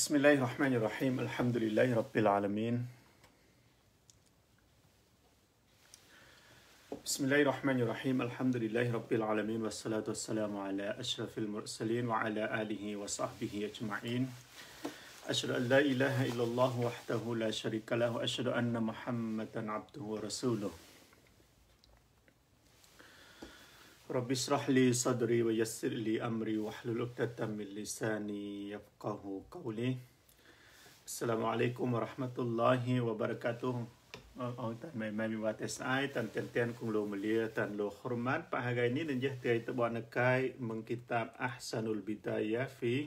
بسم الله الرحمن الرحيم الحمد لله رب العالمين بسم الله الرحمن الرحيم الحمد لله رب العالمين والصلاة والسلام على أشرف المرسلين وعلى آله وصحبه أجمعين أشهد أن لا إله إلا الله وحده لا شريك له وأشهد أن محمدا عبده ورسوله Rabbi srahli sadri wa yassir li amri wa hlul uqtatan min lisani yafqahu qawli. Assalamualaikum warahmatullahi wabarakatuh. Ông oh, oh, tan mai mai wa tes ai tan ten ten kung lo mulia tan lo hormat pak hagai ni dan jah tiai tebuan nekai mengkitab Ahsanul Bidayah fi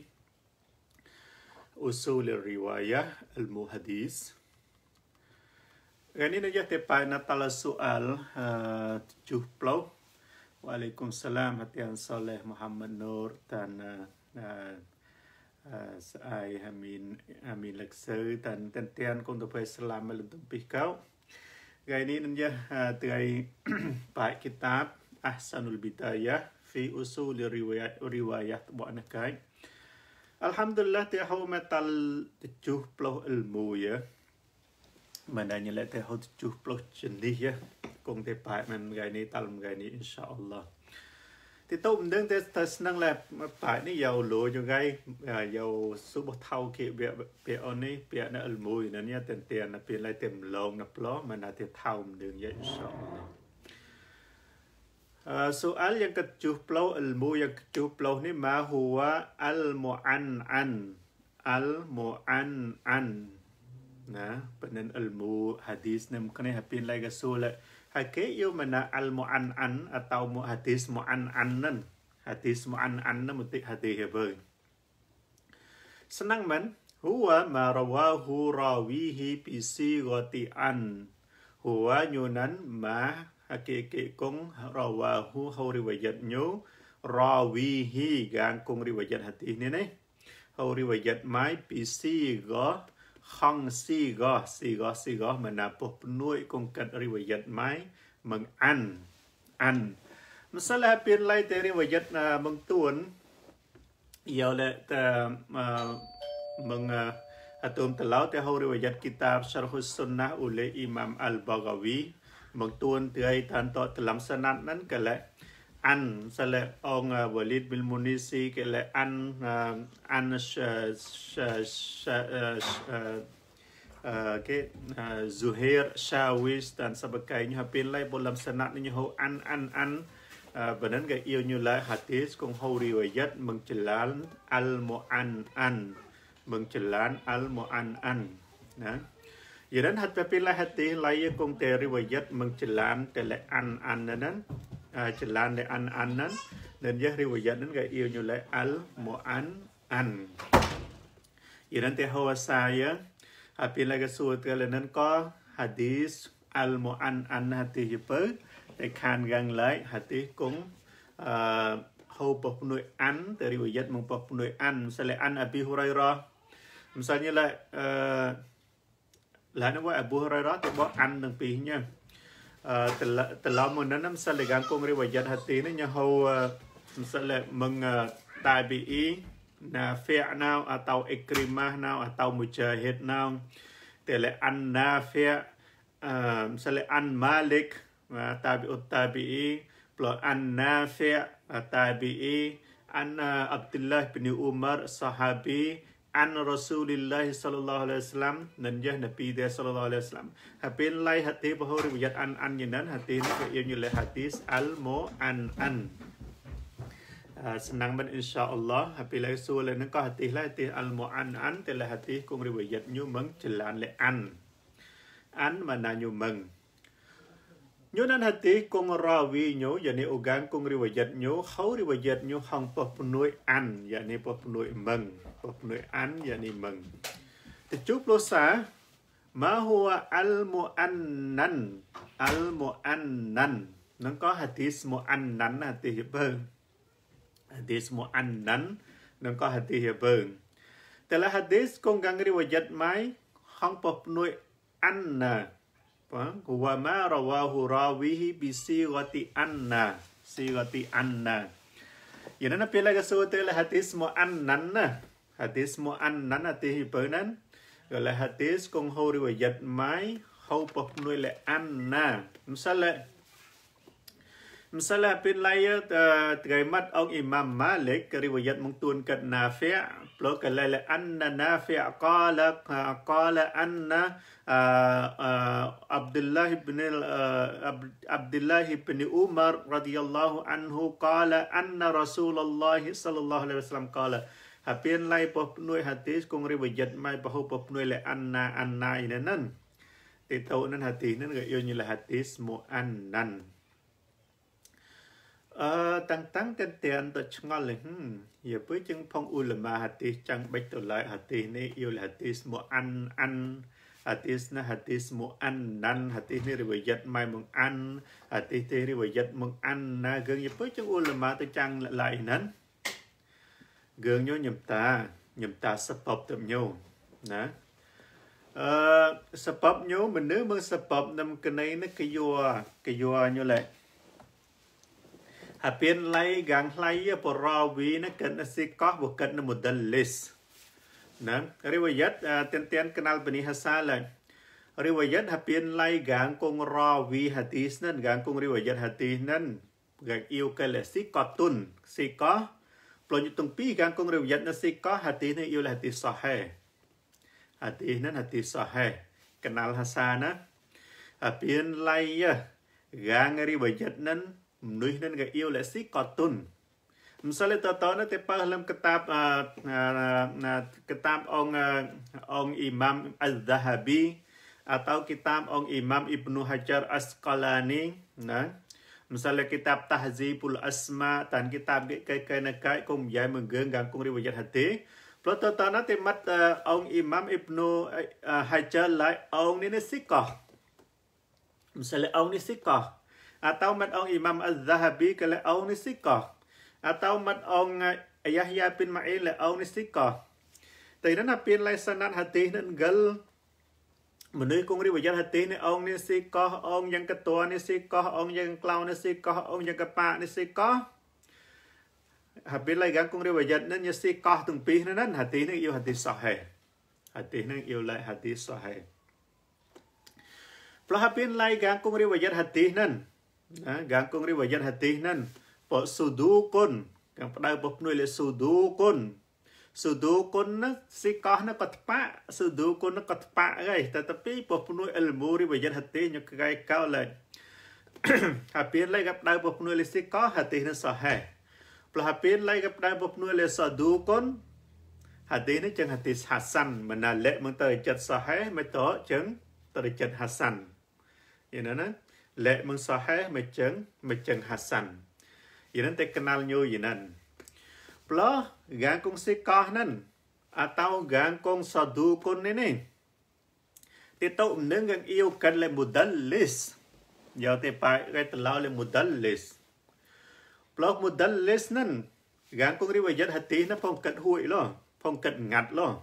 Usul Riwayah Al-Muhadis. Gani na jah tepai natala soal uh, eh, juh Waalaikumsalam Hatian Soleh Muhammad Nur dan uh, eh, uh, eh, ai Amin Amin lực sư tan tan tu pai salam lum tu pi kau gai ni nan terkait tai kitab Ahsanul Bidayah fi usul riwayat riwayat buat nak Alhamdulillah tiahu metal tujuh 70 ilmu ya mandanya lete hot chuh ploh chnih ya kong te pai man gai ni talam gai ni insyaallah thì tôi cũng đứng tới tới năng là phải ní dầu lúa cho ngay dầu số bột thau kia bịa bịa ôn ní bịa nó ẩn mùi nó nhá tiền tiền là tiền lại tìm lồng nó pló mà là tiền thau mình đừng dậy sợ so al yang kecuh plau al mu yang kecuh plau ni ma huwa al mu'an an al mu'an an nah penen ilmu hadis nem kene hapin lagi sula hake yo mana al mu'an an atau mu hadis mu'an anan hadis mu'an an mesti hadis hebe senang man huwa ma rawahu rawihi bi sighati an huwa nyunan ma hake ke kong rawahu hau riwayat nyu rawihi gang kong riwayat hadis ni ni hau riwayat mai bi sighati ហងស៊ីកោស៊ីកោស៊ីកោមិនណាពុះព្នួយកងកាត់រិវយិតម៉ៃមិនអានអានម្សិលហេពៀនឡៃតេរិវយិតបងទួនយោលេតមងអតុមតឡោតេហូរិវយិតគីតាបសរហ៊ុសុនណាអ៊ូលេអ៊ីម៉ាំអលបាហ្កាវីបងទួនទើយតានតតលំសណាត់នឹងកលែ an sale ong walid bil munisi ke le an an ke zuhair shawis dan sebagainya hapilai bolam senat ni ho an an an benan ke yêu như lai hadis kong ho riwayat menjelan al mu'an an menjelan al mu'an an nah Yaran hat papilai hati layak kong teri wajat menjelan tele an an nan jalan le an anan dan ya riwayat nan ga iu nyule al mu'an an iran te hawa saya api laga suat kala nan ko hadis al mu'an an hati yipe te khan gang lai hati kung ហូបពុណុយអានតរិវយិតមកពុណុយអានម្សិលអានអប៊ីហ៊ូរ៉ៃរ៉ាម្សិលនេះឡាអឺឡានវ៉ាអប៊ូហ៊ូរ៉ៃរ៉ាទៅបអាននឹងពីញ៉ឹងត្រឡប់មកនឹងសិលលេកាន់គងរីវយ័តហាទីនេះញ៉ហៅសិលលេមងតាប៊ីអ៊ីណាហ្វេណៅអតៅអេក្រីម៉ាណៅអតៅមូជាហេតណៅតែលេអានណាហ្វេអឺសិលលេអានម៉ាលិកតាប៊ីអ៊ុតាប៊ីអ៊ីប្លអានណាហ្វេតាប៊ីអ៊ីអានអាប់ឌុលឡាហ៊ីប៊ីនអ៊ូម៉ារសាហាប៊ី an rasulillah sallallahu alaihi wasallam nên nhớ nabi dia sallallahu alaihi wasallam hapin lai hati bahwa riwayat an an yenan hati ni ke yang nyele hadis al mo an an senang ban insyaallah hapin lai sul nan ko hati lai hati al mo an an te lai hati kung riwayat nyu meng jelan le an an mana nyu meng ញូណានហទីគងរាវីញូយ៉ានីអូកានគងរិវយិតញូហៅរិវយិតញូហងពោះភ្នួយអានយ៉ានីពោះភ្នួយមឹងពោះភ្នួយអានយ៉ានីមឹងទៅជូបលោសាម៉ាហួអលមូអានណាន់អលមូអានណាន់នឹងក៏ហាឌីសមូអានណាន់ហាឌីហេបឺហាឌីសមូអានណាន់នឹងក៏ហាឌីហេបឺតែលហាឌីសគងកាងរិវយិតម៉ៃហងពោះភ្នួយអានណា wa ma rawahu rawihi bi sighati anna sighati anna ya nana pila ka so te la hadis mu annan na hadis mu annan ati hi pe nan la hadis kong ho riwayat mai ho pa nui le anna misal مثلا بين لاير تغيمت أو إمام مالك رواية مكتون كد نافع بلوك لال أن نافع قال قال أن عبد الله بن عبد الله بن عمر رضي الله عنه قال أن رسول الله صلى الله عليه وسلم قال ហើយពៀនឡៃបោះភ្នួយហាទីសគងរិបយិតម៉ៃបោះបោះភ្នួយលអានណាអានណៃណេនទីតោនឹងហាទីនឹងយកញលហាទីសមអានណាន់អឺតាំងតាំងតែនតែនទៅឆ្ងល់ហឹមយើពើជាងផងអ៊ូលម៉ាហាទីចាំងបិចទៅឡើយហាទីនេះយល់ហាទីស្មោអានអានហាទីស្នហាទីស្មោអានណានហាទីនេះរិវយ័តម៉ៃមកអានហាទីទេរិវយ័តមកអានណាគឺយើពើជាងអ៊ូលម៉ាទៅចាំងឡើយណានគឺញញឹមតាញឹមតាសពបទៅញោណាអឺសពបញោមនុស្សមកសពបនឹងកណៃនេះគឺយោគឺយោញោឡែ apie lai gang lai po ra vi na kan si ko bu kan na mudallis ណារីវយ័តទៀនទៀនកណាល់បនីហាសាឡៃរីវយ័តហាពៀនឡៃកាងគងរវីហាទីស្និនកាងគងរីវយ័តហាទីនិនកាងអ៊ីវកលេស៊ីកតុនស៊ីកោប្លន់ទុងពីកាងគងរីវយ័តណស៊ីកោហាទីនិអ៊ីវលហាទីសោហេហាទីនិនហាទីសោហេកណាល់ហាសាណាហាពៀនឡៃយ៉ាកាងរីវយ័តនិនមនុស្សនឹងក៏ illness ក៏ទុនម្សិលតតនៅតែប៉ះលឹមកតាបកតាបអង្គអង្គអ៊ីម៉ាំអលដាហាប៊ី atau kitab អង្គអ៊ីម៉ាំអ៊ីប្នូហាចារអស្កាឡានីណា misalnya kitab tahzibul asma dan kitab kekenekai kum yai menggeng gangkung riwayat hati Plato tana temat ong imam ibnu hajar lai ong ni sikah misalnya ong ni sikah atau mat ông imam al zahabi ke le ong ni sikah atau mat ong yahya bin ma'in le ong ni sikah tai nan pin lai sanat hati nan gal menui kung ri giờ hati ni ông ni sikah ông yang ketua ni sikah ông yang klau ni sikah ông yang kepa ni sikah habis lai gan kung ri wajan nan ya sikah từng pi nan nan hati ni yêu hati sahih hati nan yêu lai hati lại Pelahabin lai gang bây giờ hadis nan gantung riwayat hadis ហ្នឹងពសុឌូគុណកាំផ្ដៅពភ្នួយលេសុឌូគុណសុឌូគុណហ្នឹងសិកោះហ្នឹងក៏ថ្បាក់សុឌូគុណហ្នឹងក៏ថ្បាក់ហើយតែតពីពភ្នួយអិលមូរិវយិតហតិញកាយកោលេហាពីលេកាប់ដៅពភ្នួយលេសិកោះហតិហ្នឹងសហេផ្លហាពីលេកាប់ដៅពភ្នួយលេសុឌូគុណហតិហ្នឹងចឹងហតិហាសាន់មណាលេមកទៅចិត្តសហេមកតចឹងទៅចិត្តហាសាន់យល់ណា lệ mừng so hé mệt chấn mệt chấn hạt sẵn vì nên tế canal nhu vì nên Plo gang kung si kahnan atau gang kung sa dukon nini. Tito nung ang iyo kan le modalis. Yaw te pa kay talaw le modalis. Plo modalis nan gang kung riwayat hati na phong kat huwi lo, phong kat ngat lo.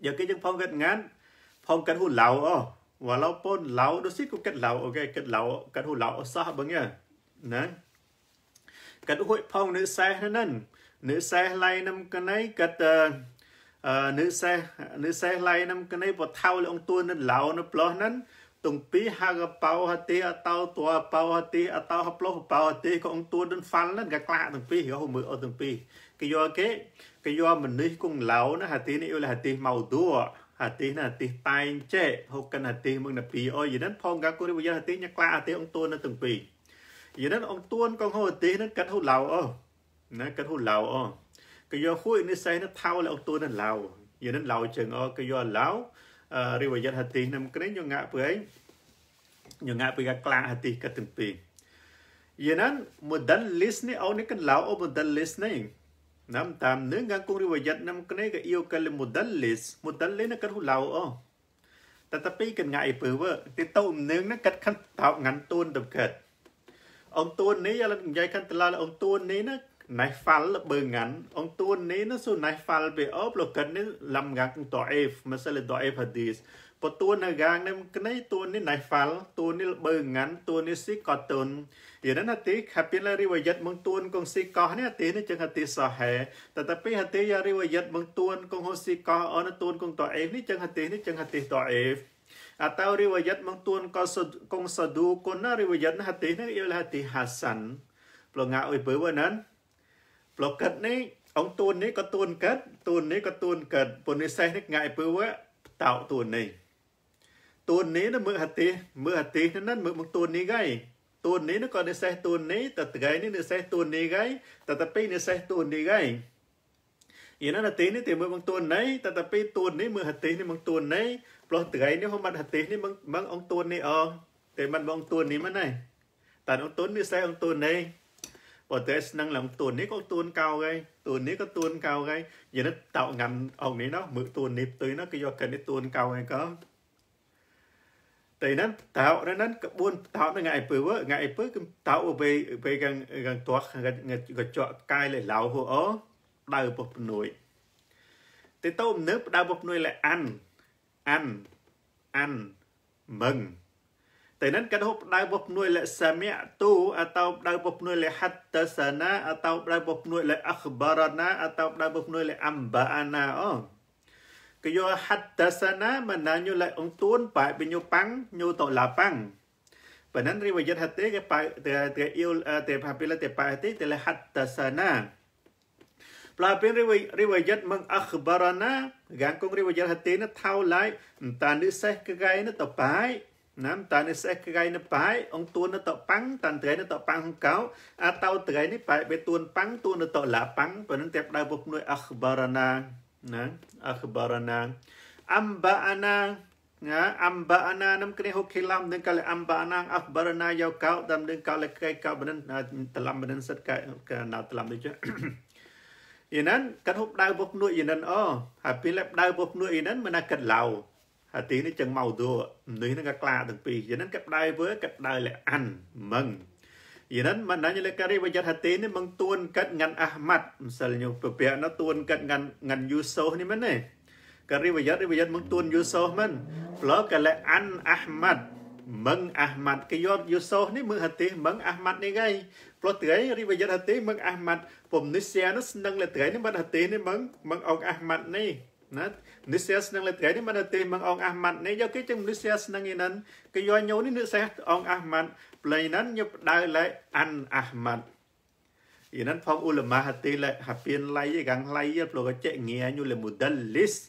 Giờ cái chân phong kat ngat, phong kat hu lao o. walaupun lau tu si ku ket lau okey ket lau ket hu lau sah bang ya nah ket hu phong nữ seh nan nữ seh lai nam kanai ket nữ seh nữ seh lai nam kanai bo thau le ong tuan nan lau nu ploh nan tung pi ha ga pau ha ti a tau tua pau ha ti a tau ha ploh pau ha ti ko ong tuan nan phal nan ga kla tung pi ho mu o tung pi ke yo ke ke yo mình ni kung lau na ha ti ni yo la ha ti mau tua អាទិណាអាទិតែងចេហុកកាន់អាទិមកណាពីអូយនេះផងកាគូរីបយ៉ាអាទិញក្លាអាទិអង្គទួននៅទាំងពីរយនេះអង្គទួនកងហូអាទិនឹងកាត់ហូឡៅអូណាកាត់ហូឡៅអូក៏យកហួយនេះសៃនឹងថៅលអង្គទួននឹងឡៅយនេះឡៅជើងអូក៏យកឡៅរីបយ៉ាអាទិនឹងក្រែងយកងាក់ព្រៃយកងាក់ព្រៃក្លាអាទិកាត់ទាំងពីរយនេះ mudallis នេះអូនេះកន្លៅអូ mudallis នេះน้ำตามเนื้องานกุ้งริวยัดน้ำกระันกับอิโอกันเลมุดัลเลสมุดัลเลนักกันหุ่นเ่าอ๋อแต่ตะปีกันไงเปื่อว่าติโต้เนื้อนักกัดขั้นเท้างันตูนตับเกิดองตูนนี้อะไรใหญ่ขั้นตลาดองตูนนี้นะนายฟันละเบิงงันองตูนนี้นะสูวนนายฟันไปออปลกกันนี่ลำงันตัวเอฟมาเสลตัวเอฟฮัดดีสពតួនៅកាងនឹងក្នៃតួនេះណៃហ្វាល់តួនេះបើងាន់តួនេះស៊ីកតុនយានណាទីខាពីលារីវយិតមកតួនកងស៊ីកោះនេះទីនេះចឹងហទីសហេតតពីហទីយារីវយិតមកតួនកងហូស៊ីកោះអនតួនកងតអេនេះចឹងហទីនេះចឹងហទីតអេអតោរីវយិតមកតួនកសកងសឌូកនរីវយិតហទីនេះយលហទីហាសាន់ប្រងាអុយបើវណានប្រកិតនេះអង្គតួននេះក៏តួនកើតតួននេះក៏តួនកើតពុននេះសេះនេះងាយពើតោតួននេះតួនេះណាមើលអាទិមើលអាទិហ្នឹងមើលមកតួនេះហ្នឹងតួនេះក៏និសេសតួនេះតថ្ងៃនេះនិសេសតួនេះហ្នឹងតតពីនិសេសតួនេះហ្នឹងអ៊ីណាអាទិនេះតែមើលមកតួនេះតតពីតួនេះមើលអាទិនេះមកតួនេះផ្លោះថ្ងៃនេះហូមបាត់អាទិនេះមកមកអង្គតួនេះអងតែមិនបងតួនេះមិនណាតែអង្គតួនេះសេសអង្គតួនេះបើតែស្នឹងឡើងតួនេះក៏តួនកៅហើយតួនេះក៏តួនកៅហើយយានិតតោងាំអង្គនេះណោះមើលតួនេះផ្ទុយណោះគេយកកិននេះតួនកៅហើយក៏តែនឹងតោរនឹងក្បួនតោនឹងថ្ងៃអីពើថ្ងៃអីពើគឺតោពេលពេលកងកងទាស់ខាងកញ្ចក់កាយលេឡៅហូអូដៅពុះភ្នួយតែតោអំណើផ្ដៅពុះភ្នួយលែអាន់អាន់អាន់មឹងតែនឹងកាត់ហូបផ្ដៅពុះភ្នួយលែសមៈទូអតោផ្ដៅពុះភ្នួយលែហត្តសនាអតោផ្ដៅពុះភ្នួយលែអខបារណា អតោផ្ដៅពុះភ្នួយលែអំបាអាណាអូកយោហត្តសនាមណាញូលៃអងទួនប៉ៃបញូប៉ាំងញូតឡាប៉ាំងប៉ណ្ណិនរីវយតហតេកប៉ៃតែតែអ៊ីលតែផាពីលតែប៉ៃទេតែលហត្តសនាប្លាពីរីវរីវយតមងអខបារណាកាងគងរីវយតហតេណថៅឡៃតានិសេះកកៃណតប៉ៃណាំតានិសេះកកៃណប៉ៃអងទួនណតប៉ាំងតានត្រៃណតប៉ាំងហងកោអាតៅត្រៃនេះប៉ៃបេទួនប៉ាំងទួនណតឡាប៉ាំងប៉ណ្ណិនតែដៅពុកនួយអខបារណាណាអខបរណាអំបាអណាណាអំបាអណានំគ្នេះហុកខេឡាំនឹងកាលអំបាអណាអខបរណាយកកោតាមនឹងកាលកែកោបរិនតឡំបរិនសិតកែកណាតឡំដូចអ៊ីណានកាត់ហូបដៅពុកនួយអ៊ីណានអូហើយពេលដៅពុកនួយអ៊ីណានមិនណាកាត់ឡៅហើយទីនេះចឹងមកទូនេះនឹងកាត់ក្លាទាំងពីរអ៊ីណានកាត់ដៅវើកាត់ដៅលអានមឹង Iran mandanya lekari wajar hati ni mengtuankan dengan Ahmad misalnya pepihak nak tuankan dengan dengan Yusof ni mana kari wajar wajar mengtuan Yusof man pula kalau an Ahmad meng Ahmad ke yot Yusof ni meng hati meng Ahmad ni gai pula terai ri wajar hati meng Ahmad pemnusia ni senang le terai ni ban hati ni meng meng ong Ahmad ni ណាមនុស្សស្នឹងលេត្រេនេះមិនទេមកអង្គអាហ្មាត់នេះយកគេជាមនុស្សស្នឹងឯនឹងគេយកញោនេះនឹកសេះអង្គអាហ្មាត់ Lainan nhập đau lại ăn Ahmad thì nên phong ulama hạt tê lại hạt biên lấy cái găng lấy cái pro cái chạy nghe như là một đơn list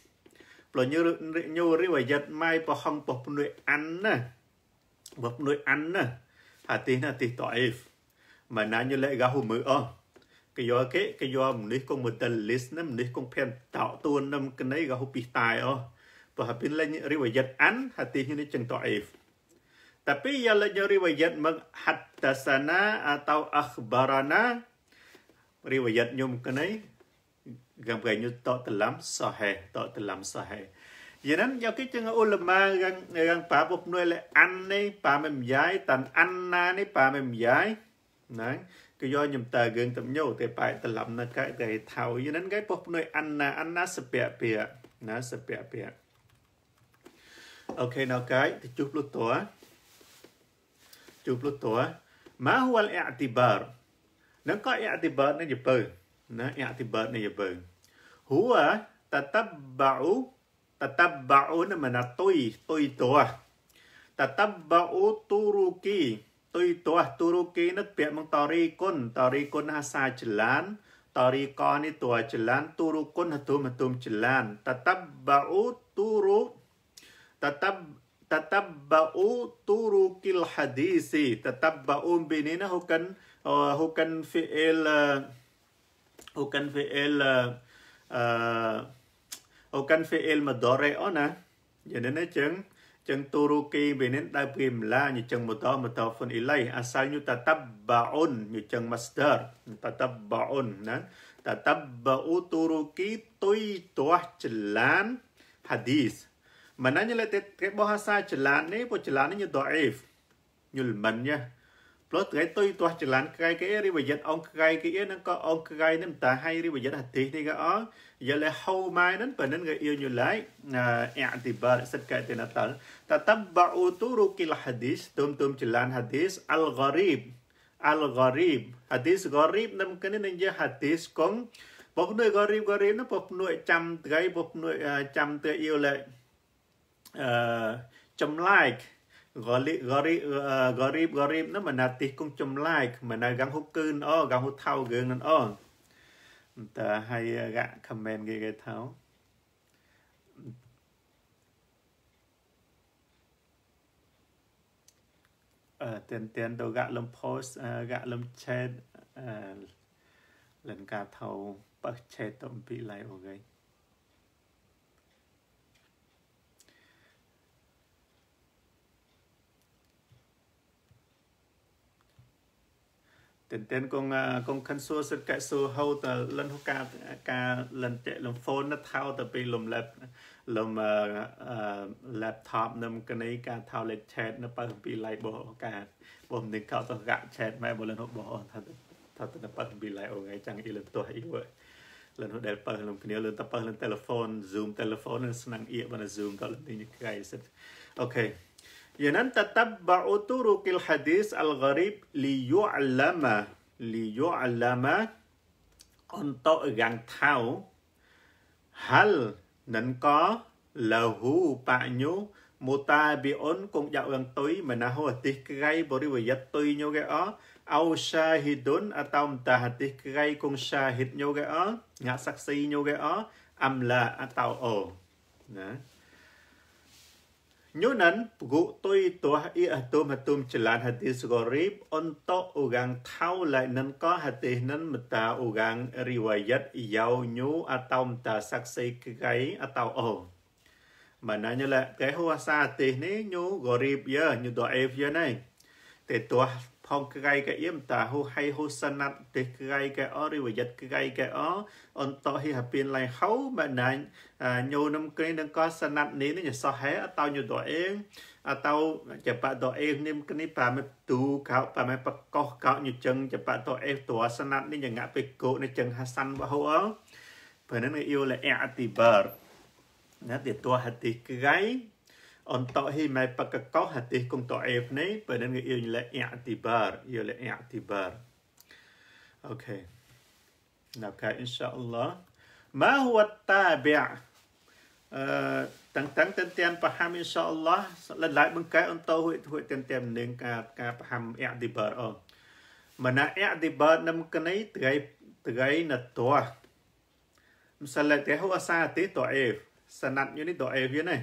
pro như như riwayat mai po không po nuôi ăn nè po nuôi ăn nè hạt tê là tê toif mà nãy như lại gà hù mưa ông cái gió cái cái gió mình đi con một đơn list nè mình đi con pen tạo tuôn nằm cái này gà hù bị tài ông po hạt biên lấy riwayat ăn hạt tê như này chẳng toif Tapi yang lainnya riwayat menghattasana atau akhbarana riwayat nyum kenai gam ganyu tok dalam sahih tok dalam sahih. Yanan yo ki jeng ulama gang gang pa pop nuôi le ăn ni pa mem yai tan anna ni pa mem yai. Nang គឺយកខ្ញុំតើយើងទំញោតែបែកត្រឡប់នៅកែតែថៅយនឹងគេពោះភ្នែកអានណាអានណាសពៈពៈណាសពៈពៈអូខេណូកាយទៅជួបលុតតោគឺ Pluto ម៉ាហួលអ៊ីតិបារនឹងក៏អ៊ីតិបារនេះយពើណាអ៊ីតិបារនេះយពើហួតតបៅតតបៅនឹងមិនតុយតុយតោតតបៅទូរូគីទុយទាស់ទូរូគីនឹងពាក្យមកតរីគុណតរីគុណហាសាចលានតរីកនេះតួចលានទូរូគុណហទុមទុមចលានតតបអ៊ូទូរូតតប tatabba'u turukil hadisi tatabba'u binina hukan uh, hukan fi'il uh, hukan fi'il uh, uh hukan fi'il madore ona jadinya ceng ceng turuki binin tabim la như ceng mutau mutau fun ilai asalnya tatabba'un như ceng masdar tatabba'un nah tatabba'u turuki tuy tuah jelan hadis mananya le cái bao sa chỉ là này bộ chỉ là này như tòa F như mình nha plus cái tôi tòa chỉ là cái cái đi bây giờ ông cái cái nó có ông cái nên ta hay đi bây giờ hạt thì thì cái ó giờ là hậu mai nên phần nên cái yêu như lại ạ thì bà sẽ cái tên là ta ta tập bảo tu ru kil hadith tum tum chỉ là hadith al gharib al gharib hadith gharib nên cái nên giờ hadith cũng bọc nuôi gharib gharib nó bọc nuôi chăm cái bọc nuôi chăm tự yêu lại Ờ, chấm like gọi gọi gọi gọi nó mà nạt tí cũng chấm like mà nà gắn hút cơn ó ờ, gắn hút thao gương nó ó ờ. ta hay gạ comment cái cái tháo ờ tiền tiền đồ gạ lâm post gạ lâm chat lần cả thầu bắt chat tổng bị lại ok tiền tiền con con khăn xua sức cái xua hâu tờ lên hô ca ca lên tệ lồng phone nó thao tờ bị lồng lẹp lồng laptop nằm cái này ca thao lên chat nó bao bị lại bộ ca bộ mình cao tờ gạ chat mẹ bộ lên hô bộ thật thật nó bao bị lại ô ngay chẳng y lên tuổi y vậy lần hồi đẹp bao lần kia lần tập bao lần telephone zoom telephone nó năng iya bằng zoom đó lần tin cái ok Yanan tatabba'u turukil hadis al-gharib liyu'lama liyu'lama on tội gắng thao hal nấn có lahu bạ nhú mô ta bị ôn cùng dạo gần tối mà na hoa tí gây bố đi bởi giật tôi nhau cái ó au sa hi đốn a tông ta hạt tí gây cùng sa hít nhau cái ó ngã sắc si nhau cái ó âm là a tàu ồ Đó. Nyunan pgu tui tua i atum atum jalan hadis gorib untuk ugang tau lainan ko hadis nan meta ugang riwayat yau nyu atau meta saksi kekai atau oh. Maknanya lah, cái hoa sa tih ni nhu gorib ya, nhu do'if ya này. Thì tua hongkaigaimta hu hai hu sanat te kai ka ori wayat kai ka o on to hi ha pin lai hau ma nan nyo nam kre nang ko sanat ni ni so he atau nyu do eng atau japa do eng nim kni pa me tu ka pa me pa ko ka nyu cheng japa do eng to sanat ni nyanga pe ko ni cheng ha san ba hu o ព្រោះនឹងយល់អតិបរណាទីតោះហតិក្រៃ Untuk himai pakakau hati kung ta'if ni, pada nga iyo nila i'atibar, iyo nila i'atibar. Okay. Naka, insyaAllah. Ma huwa tabi' tăng tăng tên tem bà ham inshallah lần lại bằng cái ông tàu hội hội tên tem nên cả cả bà ham ẹ đi bờ ông mà na ẹ đi bờ nằm cái này từ ấy từ ấy là to misalnya thế hoa sa tí tọa e sanat như này tọa e như này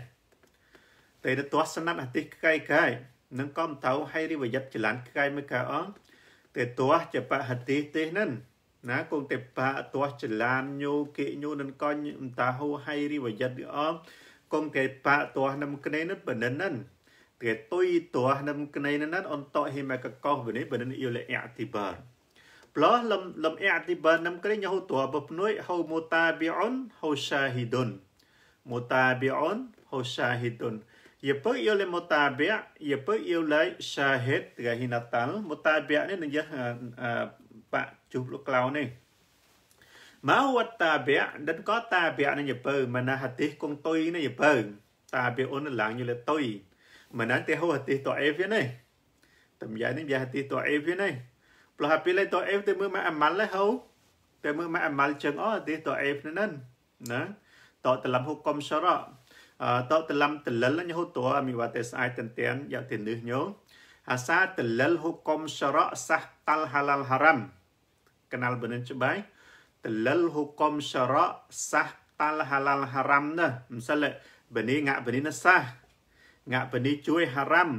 Để tuasana hati kai kai. Nang kom tahu hai riwayat jalan kai mereka on. Te tuas cepat hati teh nan. ណាគង់តែបាក់ទាស់ចលានញូគេញូនឹងកញមិនតាហូហើយរីវយិតអងគង់តែបាក់ទាស់នឹងគ្នេនឹងបនិននឹងតែទុយទាស់នឹងគ្នេនឹងអន្តហេមកកោសវិញបនិនយលអតិបារប្លោះលំលំអតិបារនឹងគ្នេញូទัวបព្នួយហូមូតាប៊ីអុនហូសាហ៊ីដុនមូតាប៊ីអុនហូសាហ៊ីដុន Yapık ile mutabia, yapık ile şahit gahinatal. Mutabia ni nanya pak cuh lu kelau ni. Mahu tabia dan có tabia ni yapık. Mana hati kong toy ni yapık. Tabia on lang như là toy. Mana te hau hati to ef ni. Tam ya ni ya hati to ef ni. Plah hapi le to ef te mưa ma amal le hau. Te mưa ma amal cheng o hati to ef ni nan. Nah. Tọ te lam hukum syarak. តតលំតលលញហូតអមីវតេស្អាយតន្ទានយកទីនេះញោអាសាតលលហុកុំសរៈសះតលហាឡាលហារ៉ាំកណាល់បនិនច្បាយតលលហុកុំសរៈសះតលហាឡាលហារ៉ាំណាមិនសិលបនីងាក់បនីណសះងាក់បនីជួយហារ៉ាំ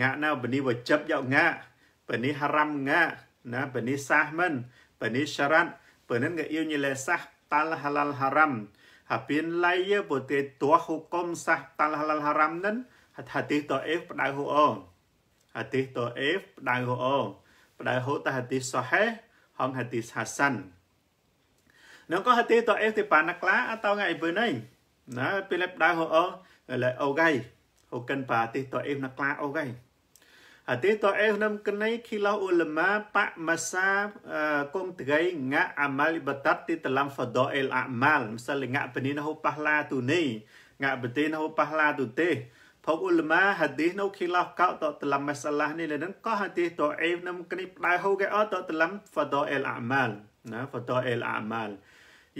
ងាក់ណៅបនីវចិបយកងាក់បនីហារ៉ាំងាក់ណាបនីសះមិនបនីសរ៉ាត់បើនឹងងាក់យូញលេសះតលហាឡាលហារ៉ាំពីនឡៃយពតេតោះហុកុំសះតលហលហារ៉ាំនិនហាទីតអេផ្ដៅហូអងហាទីតអេផ្ដៅហូអងផ្ដៅហូតហាទីសហេហងហាទីហាសាន់នឹងក៏ហាទីតអេទីប៉ាណាក្លាអតងៃពើណៃណាពេលផ្ដៅហូអងឡៃអូកៃហូកិនប៉ាទីតអេណាក្លាអូកៃអតិតអេនឹមកណៃគីឡោអ៊ូលម៉ាបម៉ាសាកុំត្រៃងាអាម៉ាលីបតាត់ទីតឡាំហ្វដោអេលអាម៉ាលម្សិលងាបនីណហូប៉ះឡាទូនីងាបទេណហូប៉ះឡាទូទេផកអ៊ូលម៉ាហាឌីសនៅគីឡោកោតតឡាំម៉ាសាឡានេះលនឹងក៏ហាឌីសតអេនឹមកណៃផ្ដៅហូកែអតតឡាំហ្វដោអេលអាម៉ាលណាហ្វដោអេលអាម៉ាល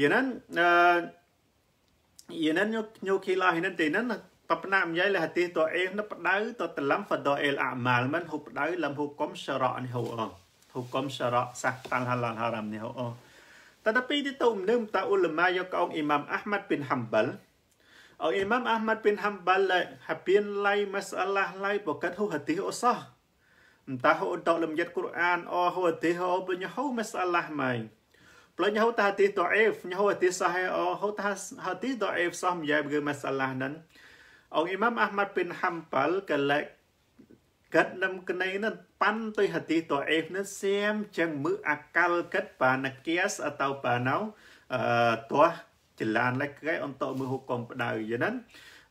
យានអឺយានញូគីឡោហិនទេណា طبنا مجاي لهتيه تو ايه نبدأ تو تلم فضائل أعمال من هو بدأ لم هو كم شراء هو آه هو كم شراء سه تان هلان هرم هو آه តើដល់ពីទីទៅនឹងតាអ៊ុលម៉ាយកកងអ៊ីម៉ាំអាហ្មាត់ប៊ីនហាំបលអ៊ីម៉ាំអាហ្មាត់ប៊ីនហាំបលហាបៀនឡៃម៉ាសាឡាឡៃបកាត់ហូហាទីអូសោះអន្តហូតលំយ៉ាត់កូរ៉ានអូហូទីហូបញហូម៉ាសាឡាម៉ៃប្លញហូតាទីតូអេហ្វញហូទីសាហេអូហូតាហាទីតូអេហ្វសោះមយ៉ាបគឺម៉ាសាឡាហ្នឹងអង្គអ៊ីម៉ាំអាហ្មាត់ប៊ីនហាំបាល់កលែកកិតនំកណៃនឹងប៉ាន់ទុយហទីតអេហ្វនឹងសៀមចឹងមឺអកលកិតបាណគៀសអតោបាណៅអឺតោះចលានឡែកគេអន្តមឺហុកកំផ្ដៅយេណា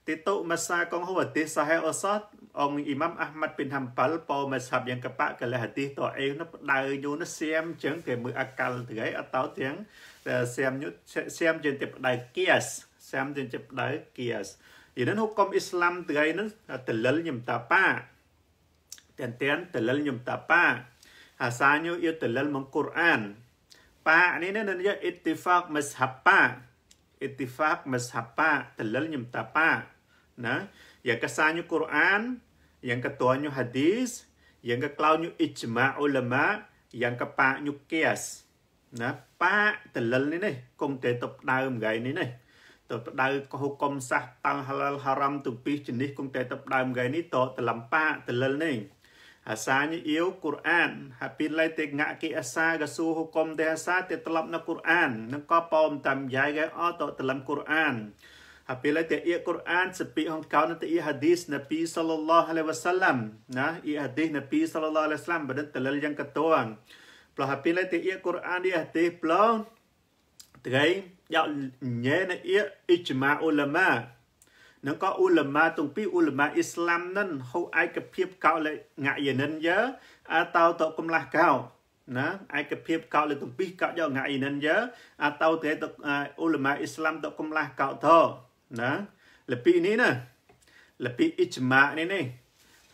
ទីតុម៉ាសាកងហូវទេសហេអសតអង្គអ៊ីម៉ាំអាហ្មាត់ប៊ីនហាំបាល់ប៉ោម៉ាសាប់យ៉ាងកបកលហទីតអេហ្វនឹងផ្ដៅយូនឹងសៀមចឹងគេមឺអកលទៅឯអតោទាំងសៀមយុសៀមចឹងទៅផ្ដៅគៀសសៀមចឹងទៅផ្ដៅគៀសអ៊ីរ៉ានហុកកុំអ៊ីស្លាមថ្ងៃហ្នឹងតលិលញឹមតាប៉ាតែនតែនតលិលញឹមតាប៉ាអាសាញូអ៊ីតលិលមកកូរ៉ានប៉ានេះនឹងនិយាយអ៊ីតិហ្វាកមសហាប៉ាអ៊ីតិហ្វាកមសហាប៉ាតលិលញឹមតាប៉ាណាយ៉ាងកសាញូកូរ៉ានយ៉ាងកតញូហាឌីសយ៉ាងកក្លោញូអ៊ីជម៉ាអ៊ូឡាម៉ាយ៉ាងកប៉ាញូគៀសណាប៉ាតលិលនេះនេះគង់តែតបដើមថ្ងៃនេះនេះទៅបដៅកហុកុំសាសតាំងហឡាលហារ៉ាំទុពីជនេះគំតែទៅបដៅងៃនេះតតលំប៉ាតលលនេះអាសាញអ៊ីវកូរ៉ានហាពីឡៃតេងាគីអាសាកស៊ូហុកុំទេអាសាទេតលប់ណាកូរ៉ាននឹងក៏ប៉ោមតាមយ៉ៃកែអតតលំកូរ៉ានហាពីឡៃតេអ៊ីកូរ៉ានសពីហងកោនតេអ៊ីហាឌីសណាប៊ីសល្លឡោះអាឡៃវ៉ាសាឡាំណាអ៊ីហាឌីសណាប៊ីសល្លឡោះអាឡៃវ៉ាសាឡាំបដិតលលយ៉ាងកតួងប្រហាពីឡៃតេអ៊ីកូរ៉ានឌីហាទេប្លោថ្ងៃយកញ៉ែណអ៊ីអ៊ីជម៉ាអ៊ូឡាម៉ានឹងក៏អ៊ូឡាម៉ាទាំងពីរអ៊ូឡាម៉ាអ៊ីស្លាមនឹងហូឯកភាពកោលងាយនិនយើអាតោតកំឡាស់កោ ណាឯកភាពកោលើទំពីកោយកងាយនិនយើអាតោទេតអ៊ូឡាម៉ាអ៊ីស្លាមតកំឡាស់កោតណាលពីនេះណាលពីអ៊ីជម៉ានេះនេះ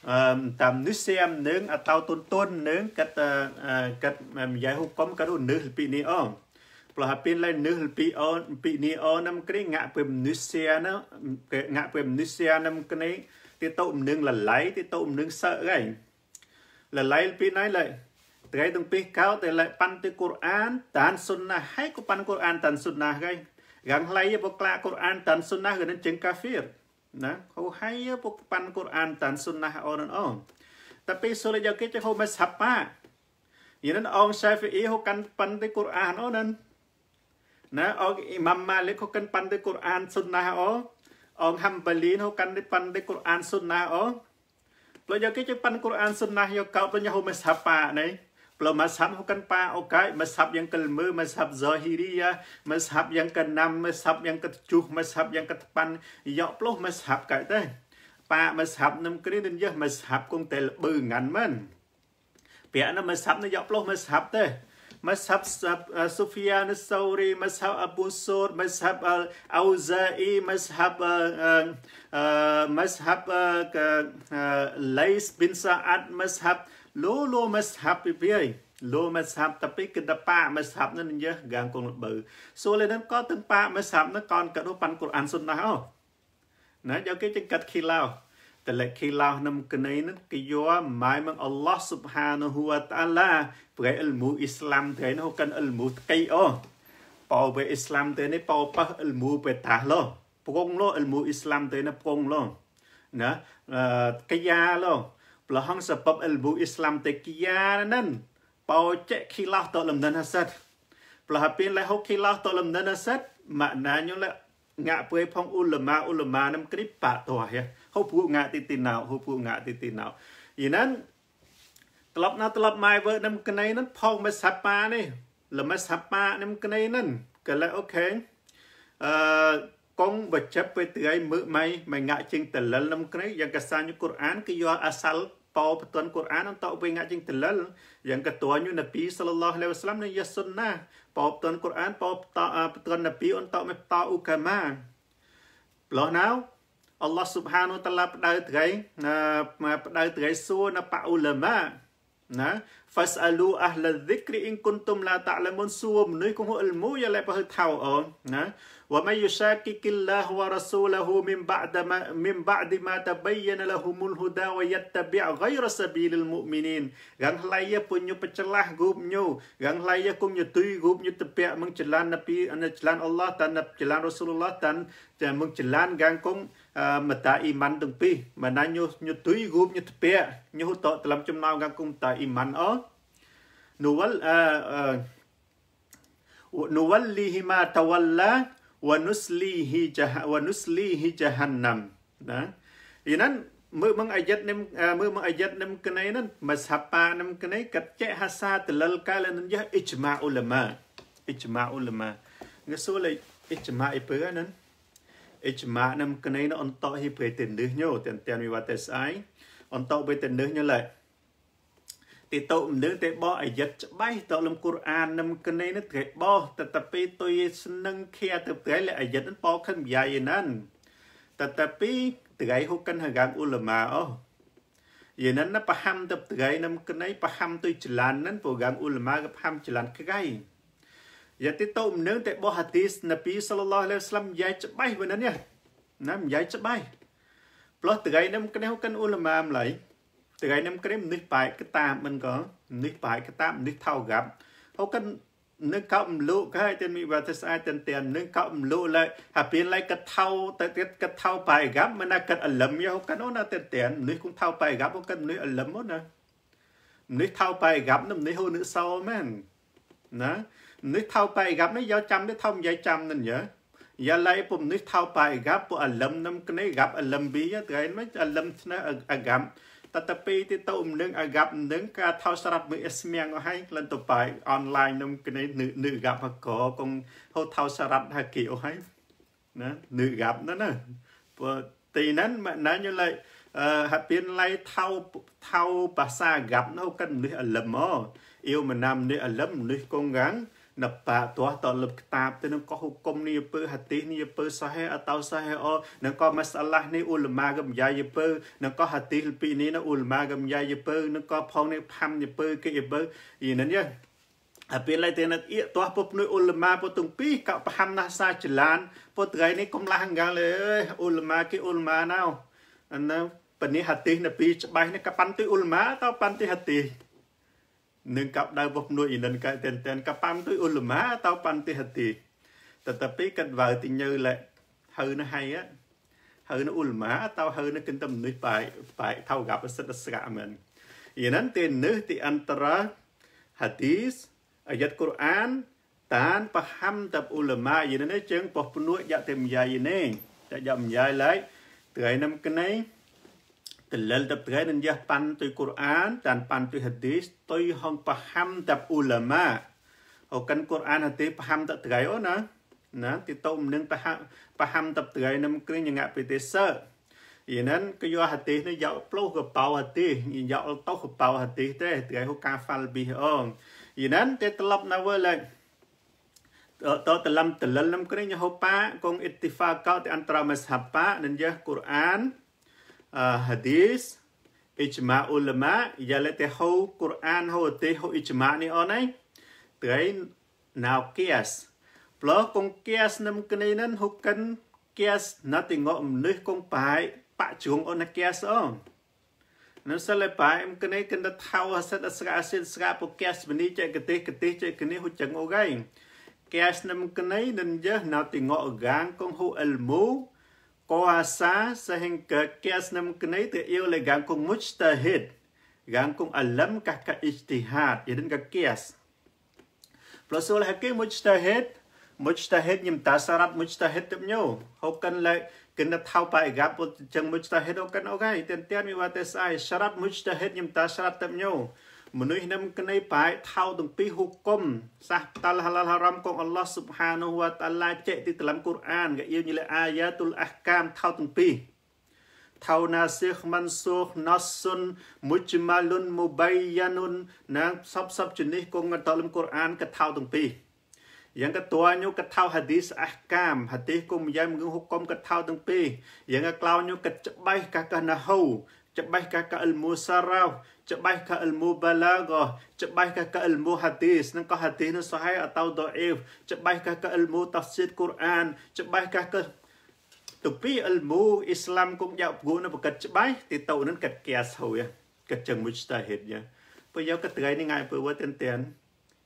អឺតាមនេះសៀមនឹងអតោតុនតុននឹងកាត់កាត់ម្យាយហុកកុំកាត់នេះលពីនេះអង Perhapian lain nuh pi on pi ni on nam kri ngạ pe manusia na ngạ pe manusia nam kri ti to mnung la lai ti to mnung sợ gai. La lai pi nai lai trai tung pi kau te lai pan ti Quran tan sunnah hay ko pan Quran tan sunnah gai. Gang lai po kla Quran tan sunnah gan cheng kafir. Na ko hay po pan Quran tan sunnah on on. Tapi sulit jauh kita kau masapa. Ini orang syafi'i hukan pan ti Quran onan. ना और इमाम मालिक को कन पंदे कुरान सुन्ना ओ और हम्बलीन हो कन पंदे कुरान सुन्ना ओ ផ្លូវយកគេជួយប៉ាន់កូរ៉ានសុនណាយកកោបញហូមសាប់ប៉ាណៃផ្លូវមកសាប់ហូកាន់ប៉ាអូកាយមកសាប់យ៉ាងកិលមើមកសាប់ហ្សូហ៊ីរីយ៉ាមកសាប់យ៉ាងកណាំមកសាប់យ៉ាងកជុះមកសាប់យ៉ាងកប៉ាន់យកផ្លុះមកសាប់កែទេប៉ាមកសាប់នឹមគ្រីនឹងយកមកសាប់គង់តែលបឺងាន់មិនពាក់នោះមកសាប់នឹងយកផ្លុះមកសាប់ទេ مذهب سفيان الثوري مذهب أبو سور مذهب الأوزائي مذهب مذهب ليس بن سعد مذهب لو لو مذهب بيبي លោកមកស្ហាប់តពីគិតតប៉ាមកស្ហាប់នឹងយើកាងកូនបើ សូលេនឹងក៏ទាំងប៉ាមកស្ហាប់នឹងកូនកដោប៉ាន់កូរអានសុនណាអូណាយកគេចឹងកាត់ខីឡោតលគីឡោះនំកណៃនឹងគយោម៉ៃមងអល់ឡោះស៊ុបហានហ៊ូវតាឡាប្រៃអ៊ីលមូអ៊ីស្លាមត្រៃនោះកាន់អ៊ីលមូតកៃអូប៉ោបេអ៊ីស្លាមត្រៃនេះប៉ោប៉ះអ៊ីលមូបេតាឡោប្រងឡោអ៊ីលមូអ៊ីស្លាមត្រៃនេះប្រងឡោណាកយ៉ាឡោប្រហងសបបអ៊ីលមូអ៊ីស្លាមតេកយ៉ាណានប៉ោចេគីឡោះតលំដិនហាសិត ប្រហពីនឡៃហូគីឡោះតលំដិនហាសិតម៉ាណាញុឡៃ ngạ puai phong ulama ulama nam krip pa to ya ho pu ngạ ti ti nào ho pu ngạ ti ti nào yi nan ត្រឡប់ណាត្រឡប់ម៉ែវើនឹមកណៃនឹងផងមិនសាប់ប៉ានេះលំមិនសាប់ប៉ានឹមកណៃនឹងកលែអូខេអឺកងបច្ចិបពេលថ្ងៃមើម៉ៃម៉ៃងាក់ជាងតលលនឹមកណៃយ៉ាងកសាញកូរ៉ានគឺយកអាសាល់បោបទនកូរ៉ាននឹងតោពេលងាក់ជាងតលលយ៉ាងកតួញនៅពីសល្លឡោះអាឡៃវ៉ាសឡាំនឹងយ៉ាសុនណាបបតនកូរ៉ានបបតតនពីអន្តមេតអ៊ូកាម៉ាប្លោះណៅអល់ឡោះស៊ុបហានូតាឡាផ្ដៅត្រីណាផ្ដៅត្រីសួរណាប៉អ៊ូឡាម៉ាណា fasalu ahla dhikri in kuntum la ta'lamun សួរមនុស្សកុំអ៊ុលមូយ៉ាឡែបហឺថៅអូនណាវ៉ាមៃយូសាគីគីឡាហ៍វ៉ារ៉ាស៊ូលហ៊ូមីនបាដម៉ាមីនបាដម៉ាតបៃយ៉ានលហ៊ូមុលហ៊ូដាវ៉ាយ៉ាត់តប៊ីហ្គៃរ៉ាសាប៊ីលមុមីនីនកាងឡៃយ៉ាពុញយុបច្លាស់គូបញូកាងឡៃយ៉ាគុំយុទុយគូបយុតពៈមឹងចលាននប៊ីអនចលានអល់ឡោះតានចលានរ៉ាស៊ូលឡោះតានតែមឹងចលានកាងគុំ mà ta iman từng pi mà na nhu nhu túi gúp nhu tpe nhu tọ tlam chum nao gang cung ta iman ở nuwal nuwallihi ma tawalla wa nuslihi jah wa nuslihi jahannam ណាយ៉ាងนั้นមើលមកអាយិតនឹងមើលមកអាយិតនឹងគណៃនឹងមស្ហាបានឹងគណៃកាត់ចេះហាសា តលលកាលនឹងយះអ៊ីជ្ម៉ាអ៊ុលម៉ាអ៊ីជ្ម៉ាអ៊ុលម៉ាងសូលអ៊ីជ្ម៉ាអ៊ីពើនឹង Ijma nam kene nó on to hi pe tin nứ nhô tiền tiền vi vate sai on to pe tin nứ nhô lại thì tụ nứ tế bó ai giật bay tụ lâm Quran nam kene nó thể bó tật tập pi tôi nâng kia tập tế lại ai giật nó bó khăn dài nan tật tập pi từ ấy hô cân hàng gang ulama ô យានណប្រហាំទៅថ្ងៃនឹមកណៃប្រហាំទៅចលាននឹងពូកាងអ៊ុលម៉ាកប្រហាំចលានក្កៃយ៉ាទីតោមនឹងតែបោះហាទីសនប៊ីសល្លឡោះអាឡៃវសល្លាមយ៉ាយច្បាស់វិញនេះណាមយ៉ាយច្បាស់ផ្លោះថ្ងៃនឹមគ្នាកិនអ៊ូលម៉ាមឡៃថ្ងៃនឹមគ្រាមនេះបែកកតាមិនក៏នេះបែកកតានេះថៅកាប់ហូកិននឹងកោមលូកហើយទាំងមានវត្តស្អាតទាំងទាំងនឹងកោមលូឡើយហាពីឡៃកថៅទៅទៀតកថៅបែកកាប់មិនណាកត់អលឹមយោកិនអូណាទាំងទាំងនេះគុំថៅបែកកាប់ហូកិននេះអលឹមអូណានេះថៅបែកកាប់នឹងនេះហូនឹងសោមែនណានេះថៅប៉ៃកាប់នេះយកចាំនេះថៅនិយាយចាំនឹងយើយ៉ាឡៃពុំនេះថៅប៉ៃកាប់ពួកអលឹមនឹងគ្នាកាប់អលឹមពីត្រែនមិនអលឹមឆ្នះអាកាប់តតពីទីតោអំនឹងអាកាប់នឹងការថៅស្រាប់មួយអេស្មៀងអស់ហើយក្លិនតប៉ៃអនឡាញនឹងគ្នានឹងកាប់ហកកងហូថៅស្រាប់ហកីអស់ហើយណានឹងកាប់នោះណាព្រោះទីហ្នឹងមិនណាយល់ឡៃអឺហាពៀនឡៃថៅថៅភាសាអាកាប់នោះកិននេះអលឹមអូអ៊ីវមិនណាមនេះអលឹមនេះកងកាំងណបាទោះតលឹបក្តាបទៅនឹងកោះហុគុំនេះពើហាទីនេះពើសាហេអតោសាហេអនឹងកោះម៉ាសាឡានេះអ៊ូលម៉ាកំយ៉ាយពើនឹងកោះហាទីពីនេះណាអ៊ូលម៉ាកំយ៉ាយពើនឹងកោះផងនេះផាំយពើគេយពើយីនឹងយ៉ាអពេលឡៃទេណាត់អៀតោះពពនុយអ៊ុលម៉ាពតុងពីកបហាំណាសាចលានពតថ្ងៃនេះកំឡាស់ហង្កាលអើយអ៊ុលម៉ាគេអ៊ុលម៉ាណៅអណ្ណបនិហតិណពីច្បាស់នេះកប៉ាន់ទុយអ៊ុលម៉ាតោប៉ាន់ទុយហតិនឹងកັບដៅវភ្នួយឥនិនកែតែនតែនកប៉ាំទុយអ៊ុលម៉ាតោប៉ាន់ទេហទីតតពីកាត់វៅទីញើលែហៅនៅហៃហៅនៅអ៊ុលម៉ាតោហៅនៅគិនតំនុយបាយបាយថៅកັບសិទ្ធស្កាមែនឥនិនទេនឹទីអន្តរហាទីសអាយ៉ាត់កូរអាន តានបហាំតាប់អ៊ុលម៉ាឥនិនជើងបោះភ្នួយយ៉ាក់ទេមយ៉ាយនេះតែយ៉ាំយ៉ាយឡៃថ្ងៃនំក្នៃ Dalil terkait pantu Quran dan pantu hadis tôi không paham tập ulama. Ở căn Quran hadis paham tập terkait ô na. Na thì tôi mình paham paham tập terkait nam kri yang ngạ PT sơ. Yên nên cái yo hadis nó dạo plo của bao hadis, dạo tao của bao hadis thế terkait hô ca phal bi ong. Yên nên thế tập na vơ lên. តតលំតលលំគ្រិញហូប៉ាកងអ៊ីតទីហ្វាកោតអន្តរមស្ហាប៉ានិនយ៉ាកូរ៉ាន hadis អ៊ីជម៉ាអ៊ុលម៉ាយ៉ាឡេតេហូកូរអានហូទេហូអ៊ីជម៉ានេះអូនឯងត្រីណៅគៀសប្លោះកងគៀសនឹមគ្នានឹងហុកកិនគៀសណតិងអមនេះកងបាយបាក់ជងអូនគៀសអូននៅសិលបាយមកនេះកិនតថៅអសិតអស្កាអសិតស្កាពកៀសវនីចេកទេសកទេសចេកនេះហុចឹងអូកឯងគៀសនឹមគ្នានឹងយើណតិងអកាងកងហូអិលមូ koasa sehingga ke ile gangkung mujtahid gangkung alam kakak ijtihad yadin ka kias plus ul hakki mujtahid mujtahid nyim tasarat mujtahid tep nyo hokan la kena thau pa igap jeng mujtahid hokan ogai ten tian mi wa te sai syarat mujtahid nyim tasarat tep nyo មនុស្សនឹមគណីបាយថៅទាំងពីរហុគុំសាសតលហលហរំគងអល់ឡោះស៊ុបហានូវតាឡាចេទី តលំកូរអានកាយូនយលអាយ៉ាតុលអះកាមថៅទាំងពីរថៅណាសិខមិនសូខណសុនមុជម៉ាលុនមូបៃយ៉ានុនណាសពសពជនេះគងតលំកូរអានកថាទាំងពីរយ៉ាងកតញូកថាហាឌីសអះកាមហាឌីសគុំយ៉ាងងហុគុំកថាទាំងពីរយ៉ាងកក្លោញូកច្បៃកកណហូ ច្បៃកកអលមូសារោ cebai ka ilmu balaghah cebai ka ka ilmu hadis nang ka hadis nu sahih atau dhaif cebai ka ka ilmu tafsir Quran cebai ka ka ទៅពីអលមូអ៊ីស្លាមគុំយកគូនប្រកាត់ច្បាស់ទីតោនឹងកាត់កាសហើយកាត់ចឹងមួយស្តាហេតយ៉ាបើយកកាត់ថ្ងៃនេះងាយពើវត្តទៀនទៀន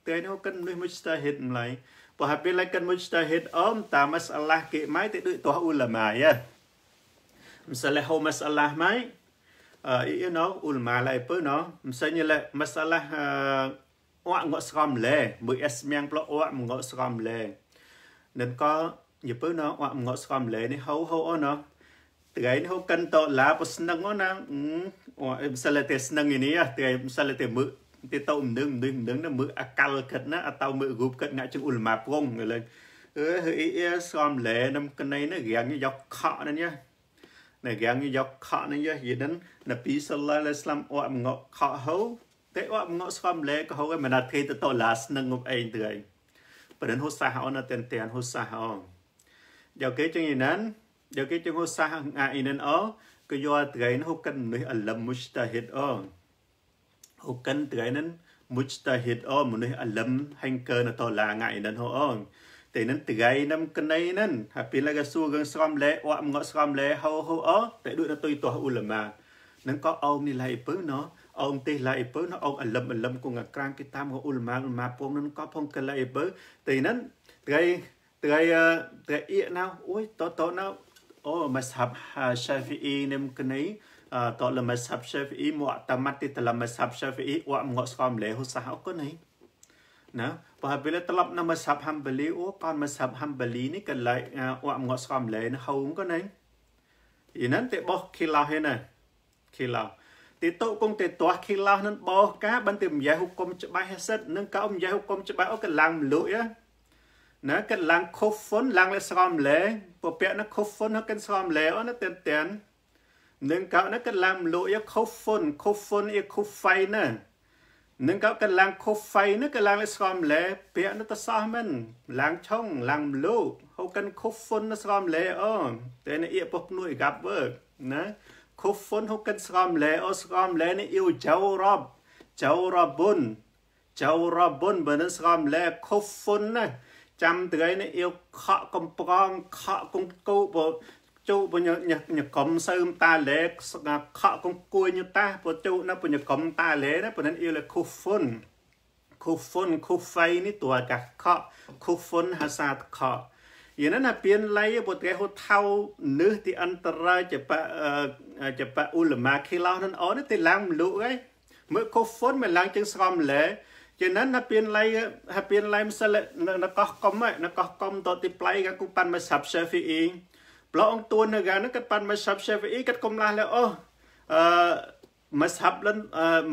ថ្ងៃនោះកិននេះមួយស្តាហេតម្លៃបើហាប់ពេលកិនមួយស្តាហេតអមតាម៉ាសាឡាគេម៉ៃទៅដូចតោះអ៊ូឡាម៉ាយ៉ាម្សាឡាហូម៉ាសាឡាម៉ៃ ý nó ul mà lại bữa nó sẽ như là masala ờ, oa ngõ srom lề mười es miang plo oa ngõ srom lề nên có như bữa nó oa ngõ srom lề này hấu hấu nó từ ấy nó cần to lá bớt nâng nó nè ừ, oa sẽ là test nâng như này từ ấy sẽ là test mự thì tao đừng đừng đừng nó mự akal cật nó tao mự gục cật ngã chung ul mà prong người lên ừ ý srom lề năm cái này nó gẹn như dọc khọ nên nhá negangnya yok kha na ya yiden na pi sallallahu alaihi wasallam o am ngok kha ho te o am ngok swam le ko ho men at the to last nang ngop ai tu ai pren ho sa ha on ten ten ho sa ha on yo ke chung yinan yo ke chung ho sa ha nga yinan o ko yo train ho kan ni alam mustahid o ho kan train nan mustahid o mun ni alam hang ker na to la nga yinan ho on តែនឹងថ្ងៃនឹងកណៃនឹងហើយពេលឡាកសួរកងស្រំលែអក់ងក់ស្រំលែហៅហៅអតែដូចទៅទុយទោះអ៊ូលម៉ានឹងក៏អោមនេះឡៃពើណោអោមទេសឡៃពើណោអោមអលឹមអលឹមគងក្រាំងគេតាមក៏អ៊ូលម៉ាអ៊ូលម៉ាពងនឹងក៏ផងកឡៃពើតែនឹងថ្ងៃថ្ងៃថ្ងៃអៀណៅអូយតតណៅអូម៉ាសាប់សាហ្វីអ៊ីនឹងកណៃតលម៉ាសាប់សាហ្វីអ៊ីមកតាមតិតលម៉ាសាប់សាហ្វីអ៊ីអក់ងក់ស្រំលែហូសាហកណៃណា Apabila terlap na mazhab Hambali, oh kan mazhab Hambali ni kan lai wa ngok skam lai na hong ko nai. Inan te boh khilaw he na. Khilaw. ទីតុគង់ទេទាស់ខីឡោះនឹងបោះការបានតែម្យាយហុកគុំច្បាស់ហេសិតនឹងកោម្យាយហុកគុំច្បាស់អូកលាំងមលុយណាកលាំងខុហ្វុនលាំងលេស្រមលេពពកណខុហ្វុនហកិនស្រមលេអូណតែនតែននឹងកោណកលាំងមលុយខុហ្វុនខុហ្វុនអ៊ីខុហ្វៃណានឹងក៏កលាំងខុសហ្វៃនឹងកលាំងលេស្គមលែពាក់នឹងទៅសោះមិនឡើងឆុងឡើងមលូហូកិនខុសហ្វុននឹងស្គមលែអូតែនេះអៀពុះនួយកាប់វើណាខុសហ្វុនហូកិនស្គមលែអូស្គមលែនេះអ៊ីវចៅរ៉បចៅរ៉បុនចៅរ៉បុនបើនឹងស្គមលែខុសហ្វុនណាចាំថ្ងៃនេះអ៊ីវខកកំប្រងខកគង្គោបជុបុញញកំសើមតាលេខកកងគួយញតាពុជុណាបុញកំតាលេណាប៉ុណ្ណឹងអ៊ីលេខុហ្វុនខុហ្វុនខុហ្វៃនេះតួកខខុហ្វុនហាសាតខយានណាពៀនឡៃពុត្រេហូថៅនេះទីអន្តរាយចបចបអ៊ូលម៉ាខីឡោនឹងអូនទីឡាំលុកឯងមើខុហ្វុនមិនឡើងជាងស្រំលែជាងนั้นណាពៀនឡៃហាពៀនឡៃមិនសិលណកោះកំណកោះកំតទីប្លៃកគុប៉ាន់មកសាប់សេហ្វីអ៊ីប្លង់ទួននៅកាហ្នឹងគាត់ប៉ាន់មកសាប់សេវអ៊ីគាត់កំឡាស់លើអូអឺមកសាប់លិន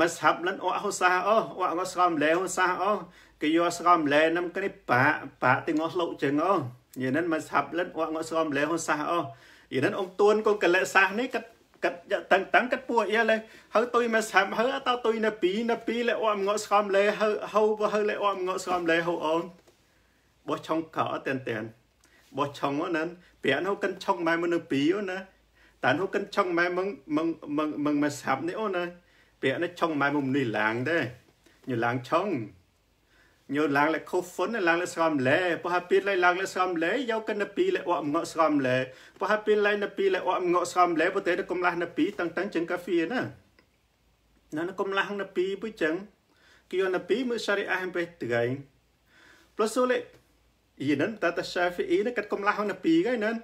មកសាប់លិនអត់ហូសាអូអត់ក៏ស្រំលែហូសាអូគេយកស្រំលែនឹងគ្នាបាក់បាក់ទាំងអស់លោកចឹងអូយេនឹងមកសាប់លិនអត់ក៏ស្រំលែហូសាអូយេនឹងអង្គទួនកូនកលិសាសនេះគាត់កាត់តាំងតាំងកាត់ពួកអ៊ីលេហើយទុយមកសាប់ហើយអត់តទុយនៅពីនៅពីលេអត់ងក់ស្រំលែហើយហូវហើយលេអត់ងក់ស្រំលែហូអូនបោះឆុងកោអត់តែនតែនបោះឆុងហ្នឹងប្រាក់នោះកិនឆុងម៉ែមកនៅពីអូណាតានោះកិនឆុងម៉ែមឹងមឹងមឹងមឹងមកស្រាប់នេះអូណាប្រាក់នេះឆុងម៉ែមកនេះឡាងទេញូឡាងឆុងញូឡាងលេខូហ្វុនឡាងលេស្រំលែពោះហាពីលេឡាងលេស្រំលែយកកិនទៅពីលេអក់ងក់ស្រំលែពោះហាពីលេទៅពីលេអក់ងក់ស្រំលែប្រទេសកំឡាស់ទៅពីតាំងតាំងចឹងកាហ្វេណាណានកំឡាស់ទៅពីពុចឹងគីយនទៅពីមើសារីអាហំបេះត្រៃ plus លេ Inan tata Syafi'i nó kat kumlah na pi gai nan.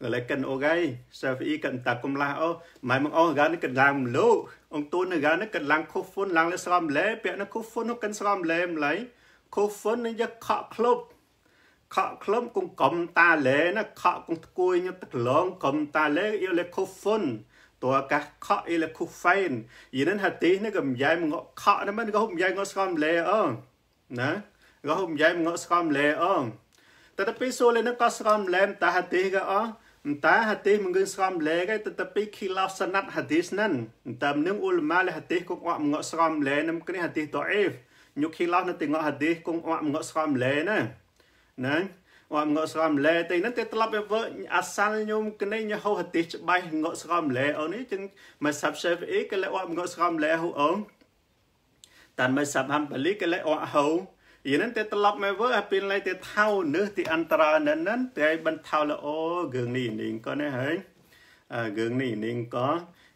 Lalai kan o gai Syafi'i kan ta kumlah o mai mong o ga ni kan lang lo. Ong tu na ga ni kan lang kufun lang le sram le pe na kufun no kan sram le mlai. Kufun ni ja kha klop. Kha klop kung kom ta le na kha kung tkui ni tak long kom ta le yo le kufun. តើកាសខកអ៊ីលខូហ្វែនយីនឹងហាទីនេះក៏មិនយ៉ៃមកខកហ្នឹងមិនក៏មិនយ៉ៃងស្គមលែអឺណា gom yem ngok skom le ong tetapi sole ne kos skom lem ta hati ga ong ta hati mengge skom le ga tetapi khilaf sanad hadis nan tam ning ulama le hati ko ngok ngok skom le nam kri hati dhaif nyuk khilaf na tengok hadis ko ngok ngok skom le na na អត់ងក់ស្រមលែទេហ្នឹងតែត្រឡប់ទៅវើអាសាលញោមគ្នាញហោហតិច្បាស់ងក់ស្រមលែអូននេះចឹងមកសាប់សេអីក៏លែអត់ងក់ស្រមលែហូអូនតានមកសាប់ហាំបាលីក៏លែអត់ហោអ៊ីនឹងតែត្រឡប់មកវើអាពីឡៃតែថៅនឹងទីអន្តរានឹងនឹងតែបន្ថៅលអូគឺងនេះនេះក៏នេះហើយគឺងនេះនេះក៏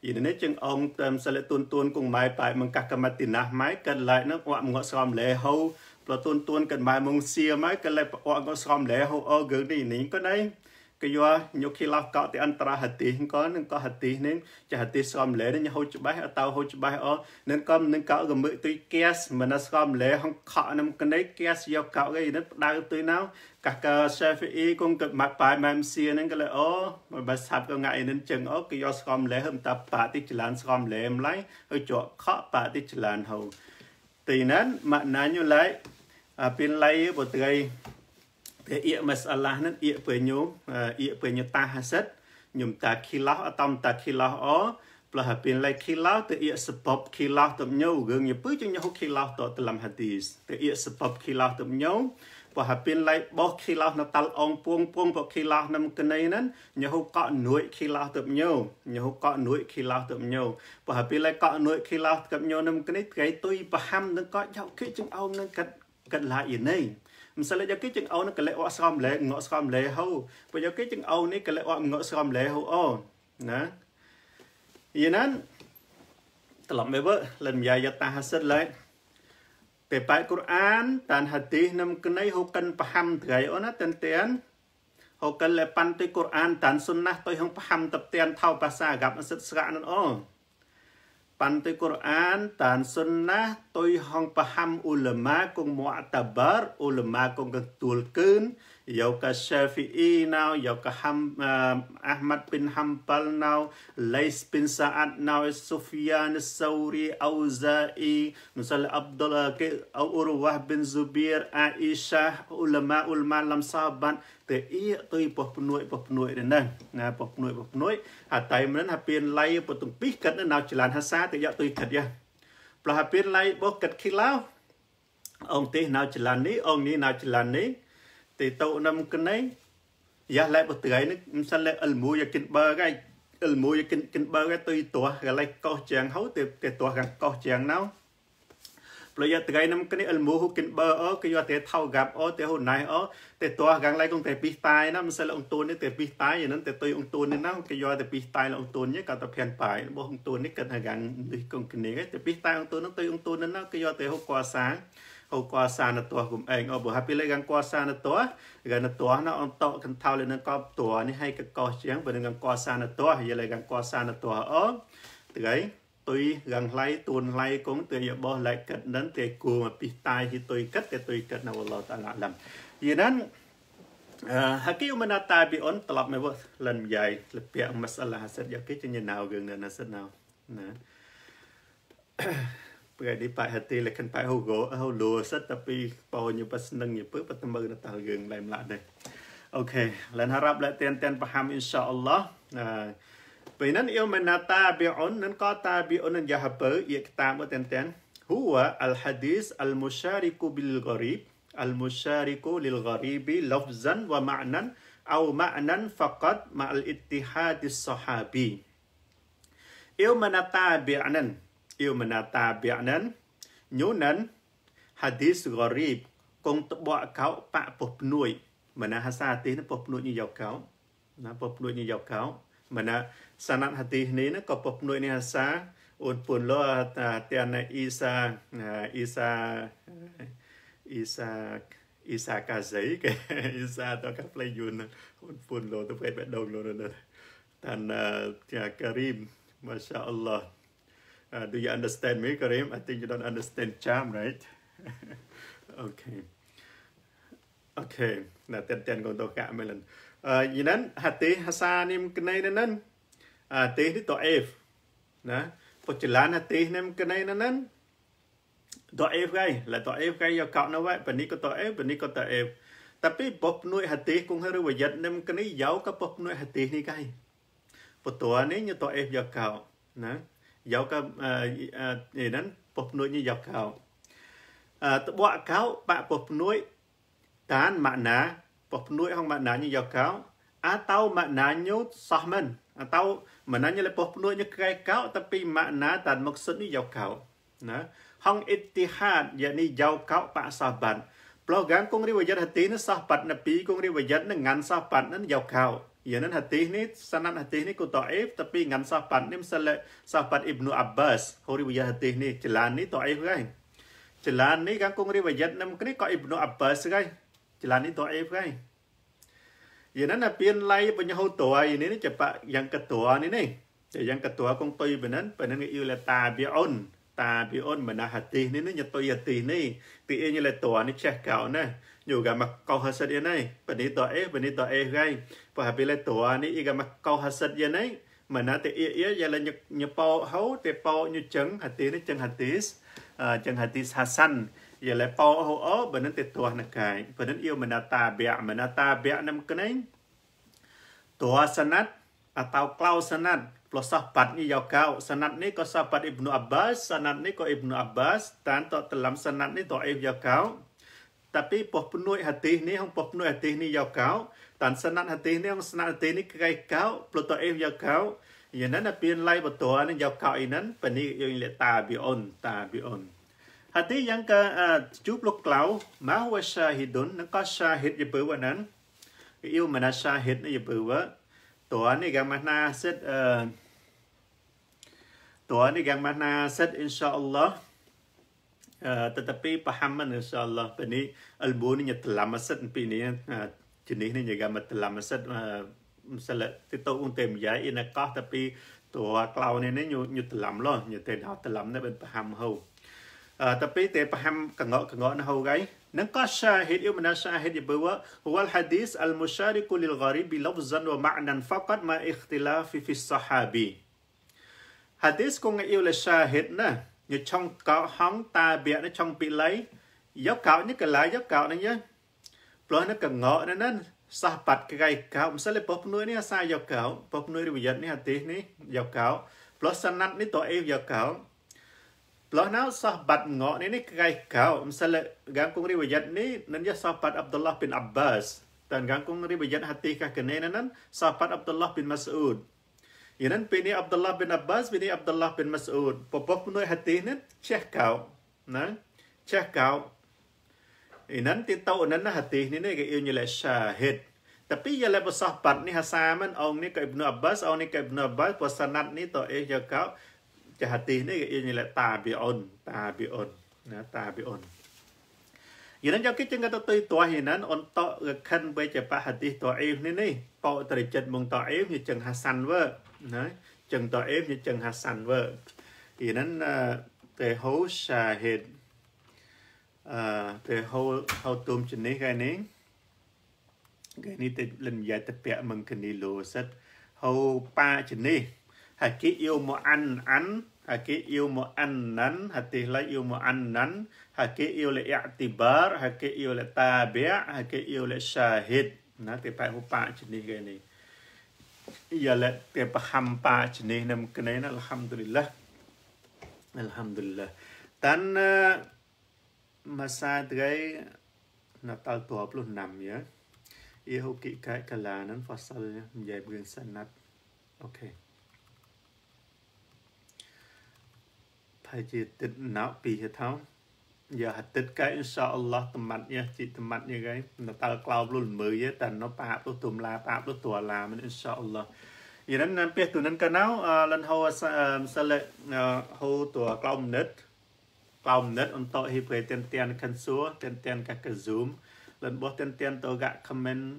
អ៊ីនឹងជាងអងតាមសិលទុនទុនគងម៉ៃប៉ៃមកកកម្មតិណាស់ម៉ៃកាត់ឡៃនឹងអត់ងក់ស្រមលែហូប្រទុនទុនកាត់ម៉ៃមុងសៀម៉ៃកាត់ឡៃប្រអត់ងក់ស្រមលែហូអូគឺងនេះនេះក៏នេះ kaya nyukilah kau ti antara hati kau neng kau hati neng cah hati som le neng hau cebah atau hau cebah o neng kau neng kau gemuk tu kias mana som le hong kau neng kenai kias yo kau gay neng dah tu nau kaka chef e kung kat mak pai mam si neng kau le o ba sab kau ngai neng cheng o kaya som le hum ta pa ti jalan som le mlai hau cok kau pa ti jalan hau ទីណានម៉ាក់ណាញូឡៃអពីឡៃបត្រីតែអ៊ីមសអឡាហ្នឹងអ៊ីពញោមអ៊ីពញតាហាសិតញោមតាខីឡោះអតំតាខីឡោះអផ្លះពីឡៃខីឡោះទៅអ៊ីសបបខីឡោះតំញោរឿងយពឺជញហុខីឡោះតតលំហាទីសទៅអ៊ីសបបខីឡោះតំញោបោះពីឡៃបោះខីឡោះនៅតលអងពួងពួងបោះខីឡោះនៅកណៃហ្នឹងញោកក់នួយខីឡោះតំញោញោកក់នួយខីឡោះតំញោបោះពីឡៃកក់នួយខីឡោះតំញោនៅកណៃថ្ងៃទុយប្រហាំនឹងកក់យកគិចងអោមនឹងកាត់កាត់ឡាយណៃម្សិលយកគេចឹងអូនកលិអកស្រមលែងក់ស្រមលែហូបើយកគេចឹងអូនេះកលិអកងក់ស្រមលែហូអូណាយានត្រឡប់មកវិញលិនមយ៉ាយតាហាសិតឡែពេលប៉ែកុរអាន តានហាទីនឹងគណៃហូកិនប្រហាំត្រៃអូណាតានតានហូកិនលែប៉ាន់ទៅកុរអានតានសុនណះទៅហងប្រហាំតបតានថៅភាសាអាកាប់អសិតស្រាក់នោះអូប៉ាន់ទៅកូរ៉ានតានសុនណាទុយហងប្រហាំអ៊ូលម៉ាគង់មអតបារអ៊ូលម៉ាគង់កទួលគឺនយកឆេហ្វីអ៊ីណៅយកហាំអាហ្មាត់ប៊ីនហាំបាល់ណៅលៃស្ប៊ីនសាអាត់ណៅសូហ្វីយ៉ានសូរីអូហ្សាអ៊ីមសលអាប់ដុលកេអូអ៊ូរវ៉ាប៊ីនស៊ូប៊ីរអាអ៊ីសាអ៊ូលម៉ាអ៊ូលម៉ាឡាំសាបានតែអ៊ីទុយបោះភ្នួយបោះភ្នួយនឹងណាបោះភ្នួយបោះភ្នួយហាតៃមិនហាពៀនលៃពតុងពីកាត់នៅចលានហាសាតែយកទុយកាត់យ៉ាប្រហាពៀនលៃបោះកាត់ខីឡៅអង្គទេសនៅចលាននេះអង្គនេះនៅចលាននេះ titoonam kene ya le bo tgai ni msan le ilmu ya kin ber gai ilmu ya kin kin ber gai tui to ga le ko chang hau te te to ga ko chang nau ប្រយ័ត្នថ្ងៃនឹងគ្នាអលមូហ៊ូគិនបឺអូគេយកតែថៅកាប់អូតែហ៊ូណៃអូតែតោះកាំងឡៃគងតែពីតាយណាមិនសិលអង្គតូននេះតែពីតាយយ៉ាងนั้นតែទុយអង្គតូននេះណាគេយកតែពីតាយអង្គតូននេះក៏តែភ័ណ្ឌបាយរបស់អង្គតូននេះគិតថាកាំងនេះគងគ្នាតែពីតាយអង្គតូននោះទុយអង្គតូននេះណាគេយកតែហ៊ូកសាអូកោសានតោះគុំឯងអូបើហាពីលេកកោសានតោះកណតោះណអន្តកន្តោលនឹងកបតោះនេះឲ្យកកោជាងបើនឹងកោសានតោះយលេកកោសានតោះអូថ្ងៃទុយរងឡៃទួនឡៃគងទើយបោះឡៃកិតនឹងទើគូមកពីតាយទីទុយកិតទើទុយកិតនៅអល់ឡោះតាឡាឡាំយីណាន hakiu mana tabi on talap me bos lan yai lepiak masalah hasad yakit nyenau geng dan hasad nau nah ព្រៃប៉ះទេលកិនប៉ះហូហ្គោហូលូសិតតពីបោញបស្នឹងយពើបតមើនតាយើងឡែមឡាដែរអូខេលានហារ៉ាប់លែទៀនទៀនប្រហាំអ៊ីនសាអល់ឡោះអឺពេលនឹងអ៊ីលមណាតាប៊ីអុននឹងក៏តាប៊ីអុននឹងយ៉ាហពើយេកតាមទៀនទៀន هو الحديث المشارك بالغريب المشارك للغريب لفظا ومعنى أو معنى فقط مع الاتحاد الصحابي អ៊ីលមណាតាប៊ីអុនអ៊ីវមណាតាបៈនិនញូនិនហាឌីសកូរីបកងតបកកោបៈពុះភ្នួយមណាហាសាទេសនឹងពុះភ្នួយញយកោណាពុះភ្នួយញយកោមណាសណាត់ហាទីនេះណាក៏ពុះភ្នួយនេះហាសាអូនពុនលោតាតាណៃអ៊ីសាអ៊ីសាអ៊ីសាអ៊ីសាកាសៃគេអ៊ីសាតកាផ្លេយូនអូនពុនលោទៅពេលបេះដូងលោនោះតានជាការីមម៉ាសាអល់ឡោះ Uh, do you understand me, Karim? I think you don't understand charm, right? okay. Okay. Now, then, then, go to Camilon. Uh, you know, Hati Hassanim Kananan. Uh, Tih to F. Nah, Pochilan Hati Nim Kananan. To F guy. Let to F guy your cotton away. Panico to F, Panico to F. Tapi Bob Nui Hati Kung Haru Yet Nim Kani Yauka Bob Nui Hati Nikai. Potuani, you to F your cow. Nah. យកនេះហ្នឹងពុះភ្នួយនេះយកកោតបកោបៈពុះភ្នួយតានម៉ាណាពុះភ្នួយហងម៉ាណានេះយកកោអាតោម៉ាណាញូសោះមិនអាតោម៉ាណាញលពុះភ្នួយនេះក្រែកោតពីម៉ាណាតានមកសិននេះយកកោណាហងអ៊ីទីហាតយ៉ានេះយកកោបៈសាបានប្លោះកាងគងរិវយ័តហទីនេះសោះបាត់ណពីគងរិវយ័តនឹងងានសោះបាត់នឹងយកកោ يعني هاتيهني سنن هاتيهني كضعيف tapi dengan sahabat ni misalnya sahabat Ibnu Abbas hori wajah hatinya jalan ni dhaif kan jalan ni kan kung riwayat nam kini kok Ibnu Abbas kan jalan ni dhaif kan ya nan pian lai penyahutua ini ni cepat yang ketua ni ni yang ketua kung toy benan benan ke ila tabi'un tabi'un mana hadis ni ni nyetoy hadis ni ti ini le tua ni cek kau na juga mak kau hasad ini benih dhaif benih dhaif kan Por habile tua ni iga ma kau hasad ya nai. Mana te ia ia ya la nyepau hau te pau nyu ceng hati ni ceng hatis. Ceng hatis hasan. Ya la pau hau o benan te tua nakai. Benan ia menata bia. Menata bia nam kenai. Tua sanat atau klau sanat. Plus sahabat ni yau kau. Sanat ni kau sahabat Ibnu Abbas. Sanat ni kau Ibnu Abbas. Dan tok dalam sanat ni to'ib yau kau. tapi poh penuh hati ni hong poh penuh hati ni yau kau tan sanat hati ni hong sanat hati ni kai kau pluto e yau kau ya nan apin lai betul ni yau kau inan pani yo le ta bi on ta bi on hati yang ka chup lok klau ma huwa shahidun nan ka shahid ye bewa nan yêu mana shahid ye bewa to ni gang mana set to ni gang mana set insyaallah tetapi pahaman insyaallah ini ilmu ni terlamasat ini jenis ni juga terlamasat misalnya kita untem ya ini kah tapi tua kau ni ni nyu nyu terlam loh nyu tenau terlam ni ben paham hau tapi te paham kengok kengok nah hau gai nang ka syahid ibn syahid bahwa wal hadis al musyariq lil gharib lafzan wa ma'nan faqat ma ikhtilaf fi sahabi hadis kong iu le syahid nah ញឆុងកោហងតាបៀនេះឆុងពីលៃយកកោនេះកលាយកកោនេះយើព្រោះនេះកងោនេះណាសះបាត់កៃកោមិនសិលពុះភ្នួយនេះអាសាយកកោពុះភ្នួយរវិយ័តនេះអាទេសនេះយកកោព្រោះសណាត់នេះតអេវយកកោព្រោះណៅសះបាត់ងោនេះនេះកៃកោមិនសិលកាំគងរិវិយ័តនេះនឹងយកសះបាត់អាប់ឌុលឡាហ៊ីប៊ីនអាប់បាសតានកាំគងរិវិយ័តហាទីកាកណេណានសះបាត់អាប់ឌុលឡាហ៊ីប៊ីនម៉ាស៊ូដ Inan pini Abdullah bin Abbas pini Abdullah bin Mas'ud. Popok menurut hadis ni cek kau. Nah, cek kau. Inan titau inan hadis ni ni ke ilmu le syahid. Tapi ia le bersahabat ni hasaman orang ni ke Ibnu Abbas, orang ni ke Ibnu Abbas, pesanat ni to eh cek kau. Cek hadis ni ke ilmu le tabi'un, tabi'un. Nah, tabi'un. Inan jauh kita kata tu tuah inan untuk rekan baca hadis ta'if ni ni. Pau terjat mung ta'if ni ceng hasan wer. đấy chừng tỏ ép như chừng hạt sàn vợ thì nên tề hấu xà hệt tề hấu hấu tôm chân này cái này cái này tề lần dài tập bẹ mừng cái này lô sắt hấu pa chân này hạt kia yêu mà ăn ăn hạt kia yêu mà ăn nắn hạt tề lại yêu mà ăn nắn hạt kia yêu lại i'tibar hạt kia yêu lại ta bé hạt kia yêu lại xà hệt nó tề phải hấu pa chân này cái này يلا تبحم باج نهنم كنين الحمد لله الحمد لله تن مساعد غي نطال طواب له نم يا يهو كي كاي كلانن فصل جايب غين سنات اوكي ផាជាទឹកណៅពីហេថោ giờ hạt tích cái insyaallah temat ya chị temat ya guys natal cloud luôn mới ya tan nó pa tu tum la pa tu tua la men insyaallah Iran nan peh tu nan kanau lan ho sale ho tua cloud net cloud net untuk hi pe ten ten kan su ten ten ka ka zoom lần bos ten ten to ga comment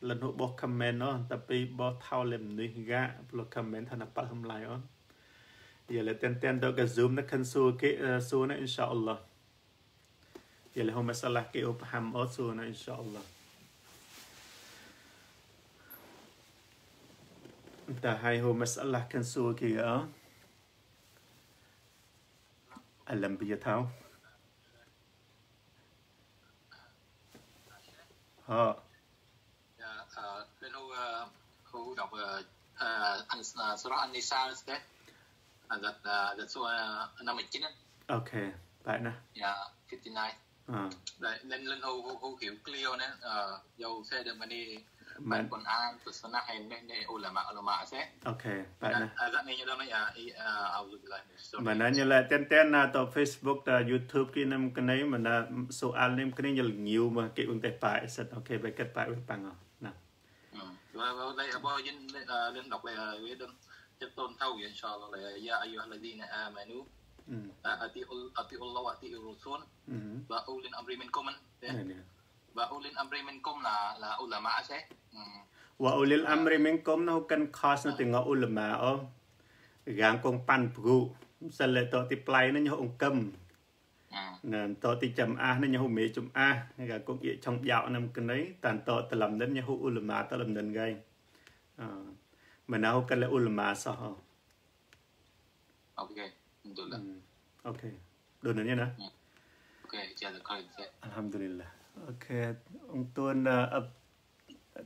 lần ho bos comment នោះតែពីបោះថោលឹមនេះហ្គាប្លុកខមមិនថាប៉ះសម្លាយអូន يلا تن دوغا زوم نكن سو كي آه، سونا إن شاء الله يلا هم صلاح كي أبحم أو سونا إن شاء الله انت هاي هو مسألة كان سوى كي اه ألم بيتاو ها يا لأنه آه، هو دعوة أنسنا صراحة النساء that uh, that's uh, number 9 á. Okay, tại nè. Yeah, 59. À. Đấy, nên lên hô hô hô kiểu Clio nên ờ dầu xe đường mà đi bạn còn an từ sân hay nên để ô là mạ là mạ sẽ. Okay, tại dạ, nè. À dặn dạ, này như đâu này à ý à ao dục lại. Mà nói như là tên tên là tổ Facebook là YouTube kia năm cái này mà là số an nem cái này nhiều nhiều mà cái vấn đề phải sẽ ok về kết phải bằng à. Nè. Ừ. Và đây ở à, bao nhiêu lên à, đọc lại à, với đơn تقدرون توي ان شاء الله يا ايها الذين امنوا اطيعوا اطيعوا الله واطيعوا الرسول واولي الامر منكم واولي الامر منكم لا لا علماء سه واولي الامر منكم នៅកិនខសនៅទាំងឧលម៉ាអូយ៉ាងកងប៉ាន់ព្រូសិលតតិប្លៃនឹងញោអង្គឹមណានតតិចំអះនឹងញោមេចំអះកាកងអៀចឆងយ៉ោនឹងគណីតានតតលំនិនញោឧលម៉ាតលំនិនហ្គៃអឺ manahokan la ulama sah. Okey, alhamdulillah. Hmm. Okey. Doon niya na. Okey, jala kalit. Alhamdulillah. Okey, ang tuon na ab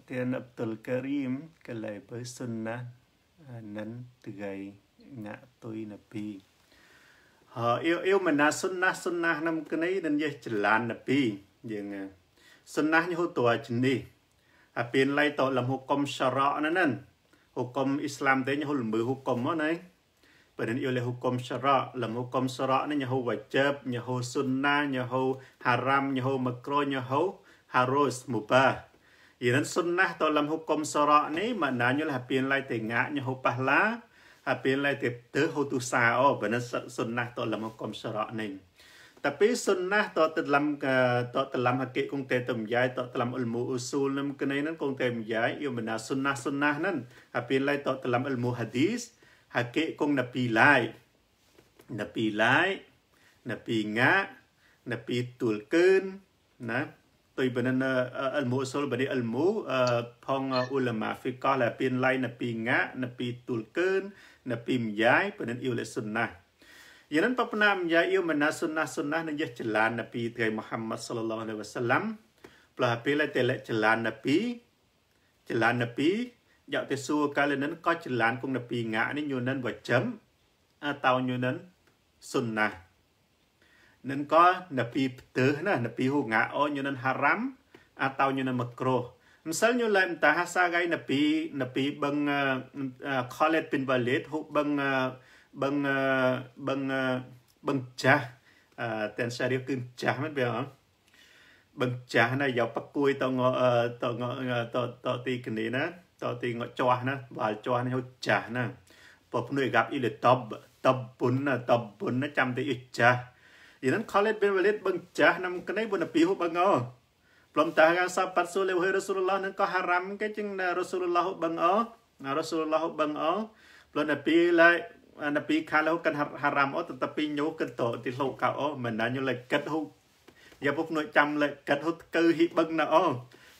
tiyan Abdul Karim kalay pa sunnah nan tigay nga tuy na pi. Ha, yêu yêu mà na sunnah sunnah nam knay nan yeh chlan na pi. Yang sunnah nyo tuwa chindi. Apin lay to lam hukom syara' nanan. hukum Islam teh nyahul mu hukum mana Badan oleh hukum syarak Lam hukum syarak ni nyahu wajib Nyahu sunnah Nyahu haram Nyahu makro Nyahu harus mubah Iran sunnah to lam hukum syarak ni Maknanya lah hapian lai tengak Nyahu pahla Hapian lai teh tu sa oh Badan sunnah to lam hukum syarak ni តែពេលសុនណាតតលំតតលំហកិកងតេតំយ៉ាយតតលំអ៊ុលមូអ៊ូស៊ូលនឹងគណៃនឹងកងតេមយ៉ាយយមណាសុនណាសុនណានឹងហើយពេលឡៃតតលំអ៊ុលមូហាឌីសហកិកងណពីឡៃណពីឡៃណពីងាណពីទួលកើនណាទុយបណនអ៊ុលមូអ៊ូស៊ូលបនីអ៊ុលមូផងអ៊ូលម៉ាហ្វីកោះឡាពីឡៃណពីងាណពីទួលកើនណពីមយ៉ាយបណនអ៊ីលសុនណាយ៉ាងបបណាមយ៉ាអ៊ីមណាសុនណាសុនណានឹងយះចលាននប៊ីថ្ងៃមូហាំម៉ាត់សល្លឡោះអាឡៃវ៉ាសាឡាំផ្លាពេលតែលចលាននប៊ីចលាននប៊ីយកទៅសួរកាលនឹងក៏ចលានគង់នប៊ីងានេះយូនិនវចឹមអាតោយូនិនសុនណានឹងក៏នប៊ីផ្ទើសណានប៊ីហូងាអូយូនិនហារ៉ាំអាតោយូនិនមកគ្រោះម្សិលញូលែមតាហាសាកៃនពីនពីបឹងខលេតពីនវ៉ាលេតហូបបឹងបឹងបឹងបឹងចាស់តែនសារីគឺចាស់មែនបងបឹងចាស់ណាយកបកួយតងតងតតទីគនីណាតទីងក់ចាស់ណាបាល់ចាស់នេះហូចចាស់ណាពពនួយកាប់អ៊ីលតបតបុនណាតបុនណាចាំតែអ៊ីចាស់យិនខលិតបិនវលិតបឹងចាស់ណាំគណៃបុនពីហូបងោព្រមតាកាសាប់ប៉ាត់សូលេវហេរ៉ូសូលឡោះនឹងក៏ហារ៉ាំគេជាងរ៉ូសូលឡោះបឹងអរ៉ូសូលឡោះបឹងអព្រមតែពីឡៃ napi kalau kan haram oh tetapi nyu kan to ti lo ka oh menanyo le ket hu ya pok no cham le ket hu kư hi bưng na oh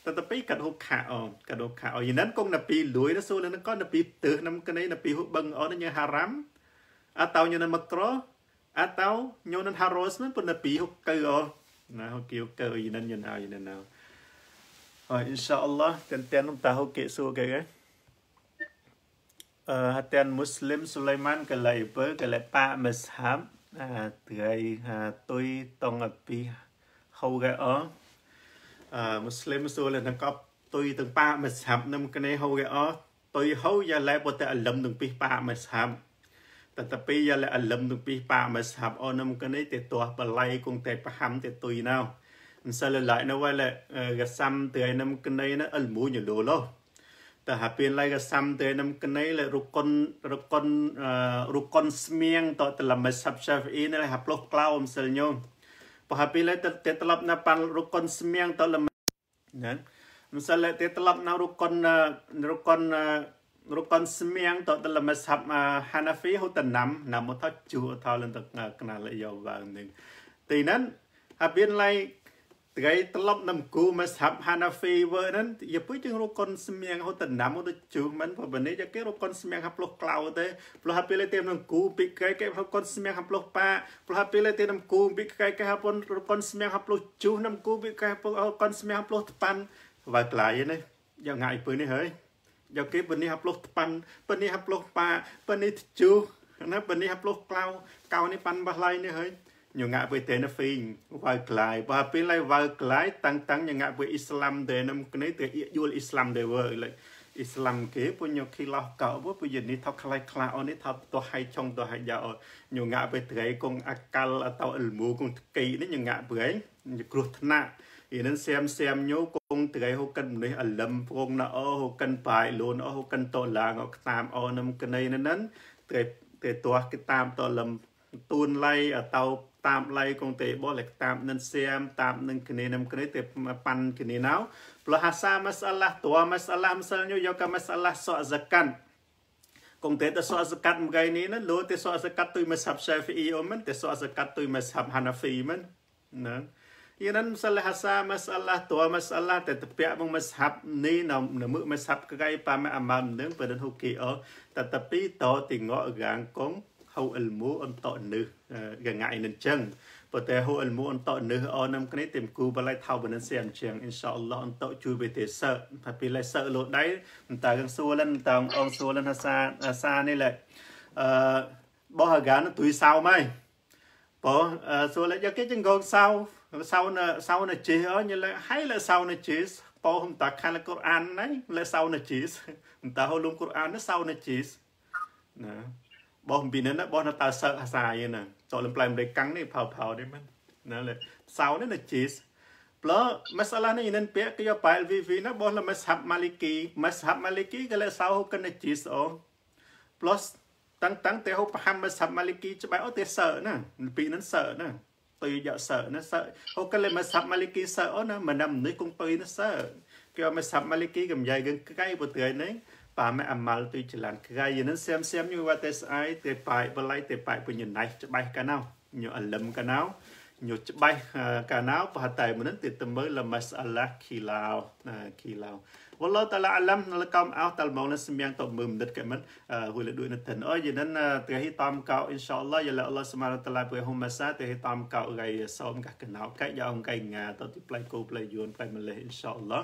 តទៅពីកាត់ហូបខាអូកាត់ហូបខាអូយនិនគង់ណាពីលួយទៅសួរនឹងក៏ណាពីទឹះនឹងគណៃណាពីហូបបឹងអូនញ៉ាហារ៉ាំអតោញ៉ាមកត្រអតោញ៉ានហារ៉ូសនឹងប៉ុន្តែពីហូបកើអូណាហូបគៀវកើយនិនញ៉ានអោយនិនអោអ៊ីនសាអល់ឡោះតែនតែនតាហូបគេសួរគេហ៎ហាតានមូស្លីមស៊ូឡៃម៉ានកលៃពើកលៃប៉ាមសហាប់អាត្រីហាទុយតងអពីហូកែអអមូស្លីមស៊ូលនឹងកប់ទុយទាំងប៉ាមសហាប់នឹមគ្នាហូកែអទុយហូយ៉ាឡៃពតអលឹមនឹងពីប៉ាមសហាប់តតពីយ៉ាឡៃអលឹមនឹងពីប៉ាមសហាប់អូនឹមគ្នាទេតោះបលៃគងតែប្រហាំទេទុយណៅមិនសិលឡៃនៅវ៉ាឡែកសាំត្រីនឹមគ្នាណាអលមូញលោលោទៅហាពីឡៃកសាំទេនឹមគណៃលរុគុនរុគុនរុគុនស្មៀងតតលមសាប់ឆាវអ៊ីណៃហាប្លុកក្លោមសិលញោមបហាពីឡៃតតតឡប់ណាប៉ាល់រុគុនស្មៀងតលមណាមិនសិលតតឡប់ណារុគុនរុគុនរុគុនស្មៀងតតលមសាប់ហានាហ្វីហូតណាំ ណាមថជូថលន្តកណាលយោវងនឹងទីណានហាពីឡៃថ្ងៃត្រឡប់នំគូមកស្រាប់ Hanafi វើហ្នឹងយពុយជាងរកកុនស្មៀងហូតតំណាំទៅជើងមិនបើនេះគេរកកុនស្មៀងហាប់ផ្លោះក្លោទៅផ្លោះហាប់ពេលទេនំគូពីគេគេហូតកុនស្មៀងហាប់ផ្លោះប៉ាផ្លោះហាប់ពេលទេនំគូពីគេគេហាប់រកុនស្មៀងហាប់ផ្លោះជុះនំគូពីគេហូតកុនស្មៀងហាប់ផ្លោះថ្ប៉ាន់បើក្លាយនេះយ៉ាងងាយពើនេះហើយយកគេបើនេះហាប់ផ្លោះថ្ប៉ាន់បើនេះហាប់ផ្លោះប៉ាបើនេះជុះណាបើនេះហាប់ផ្លោះក្លោកៅនេះប៉ាន់បះឡៃនេះហើយញងាក់ពុយទេណហ្វីងវ៉ៅក្លាយបើពេលឡៃវ៉ៅក្លាយតាំងតាំងញងាក់ពុយអ៊ីស្លាមទេនឹមគ្នាទៅអ៊ីយូលអ៊ីស្លាមទេវើលេអ៊ីស្លាមគេពុញខីឡោះកោពុយនេះថោក្លាយខ្លាអូននេះថោតោះហៃចុងតោះហៃយ៉ាអូញងាក់ពុយត្រៃគងអកាល់អតោអលមូគងកៃនេះញងាក់ពុយគ្រោះថ្នាក់អ៊ីនឹងសៀមសៀមញូគងត្រៃហូកិនមនុស្សអលឹមព្រងណអូហូកិនបាយលូនអូហូកិនតោឡាងអូតាមអូនឹមគណៃនឹងត្រៃតែតោះគេតាមតលឹមតូនឡៃអតោតាមឡៃកងទេបលតាមនឹងសៀមតាមនឹងគ្នានឹងគ្នាទៅប៉ាន់គ្នាណៅផ្លហាសាមសាឡាតួមសាឡាមសាលញយកមសាឡាសអសកាន់កងទេតសអសកាត់មួយនេះណាលោទេសអសកាត់ទុយមសាប់សេហ្វីអូមិនទេសអសកាត់ទុយមសាប់ហានាហ្វីមិនណាយិនមសាឡាហាសាមសាឡាតួមសាឡាតែតពាក់មកមសាប់នេះនៅមឹកមសាប់កៃប៉ាមអាម៉ាំនឹងបើនឹងហូគីអតតពីតតិងអរាងកងហូអិលមូអន្តនិសយ៉ាងងាយនឹងចឹងប៉ុន្តែហូអិលមូអន្តនិសអនំគ្នាទីមគូបលៃថៅបនិសៀមជាងអ៊ីនសាអល់ឡោះអន្តជួយវិទេសើថាពីឡៃសើលោដៃមិនតាកងសួរលិនតាអងសួរលិនហាសាអាសានេះឡៃអឺបោះអាកានទុយសៅម៉ៃបើសួរឡៃយកគេចងកងសៅសៅណសៅណជេអញឡៃហើយឡៃសៅណជេបើហំតាខានកូរអានណៃឡៃសៅណជេមិនតាហូលុំកូរអានណសៅណជេណាបោះអំពីនេះណាបោះនៅតើសើកអាសាយហ្នឹងតលំផ្លែម្រេចកាំងនេះផៅផៅនេះមិនណាលេសៅនេះណាជីស Plus masalah ni nan pihak ke pail VV na boh la mazhab Maliki. Mazhab Maliki kala sao ho kan jis o. Plus tang tang te ho paham mazhab Maliki chabai o te sa na. Pi nan sa na. Tuy ya sa na sa. Ho kala mazhab Maliki sa o na manam ni kung tuy na sa. Kyo mazhab Maliki gam yai gan kai bo tui nai. πάμε អាម៉ាល់ទុយចលានក្រៃនឹងសែមសែមញូវតេស្អៃទេប៉ៃបលៃទេប៉ៃពុញណៃច្បៃកាណៅញូអលឹមកាណៅញូច្បៃកាណៅបហតៃមុនទេតមើលម៉ាសអាឡាគីឡាវគីឡាវវឡតាឡាអាឡាំលកំអោតលម៉ោនសម្យ៉ាងតមើមនិតកែមិនហួលដូចនតិនអយនឹងទេហីតាមកោអ៊ីនសាអល់ឡោះយ៉ាឡាអល់ឡោះសមារតឡាពុយហុំម៉ាសាទេហីតាមកោរៃសោមកកណៅកែយ៉ាអង្គៃងាតទីផ្លៃគោផ្លៃយួនផ្លៃម៉លេអ៊ីនសាអល់ឡោះ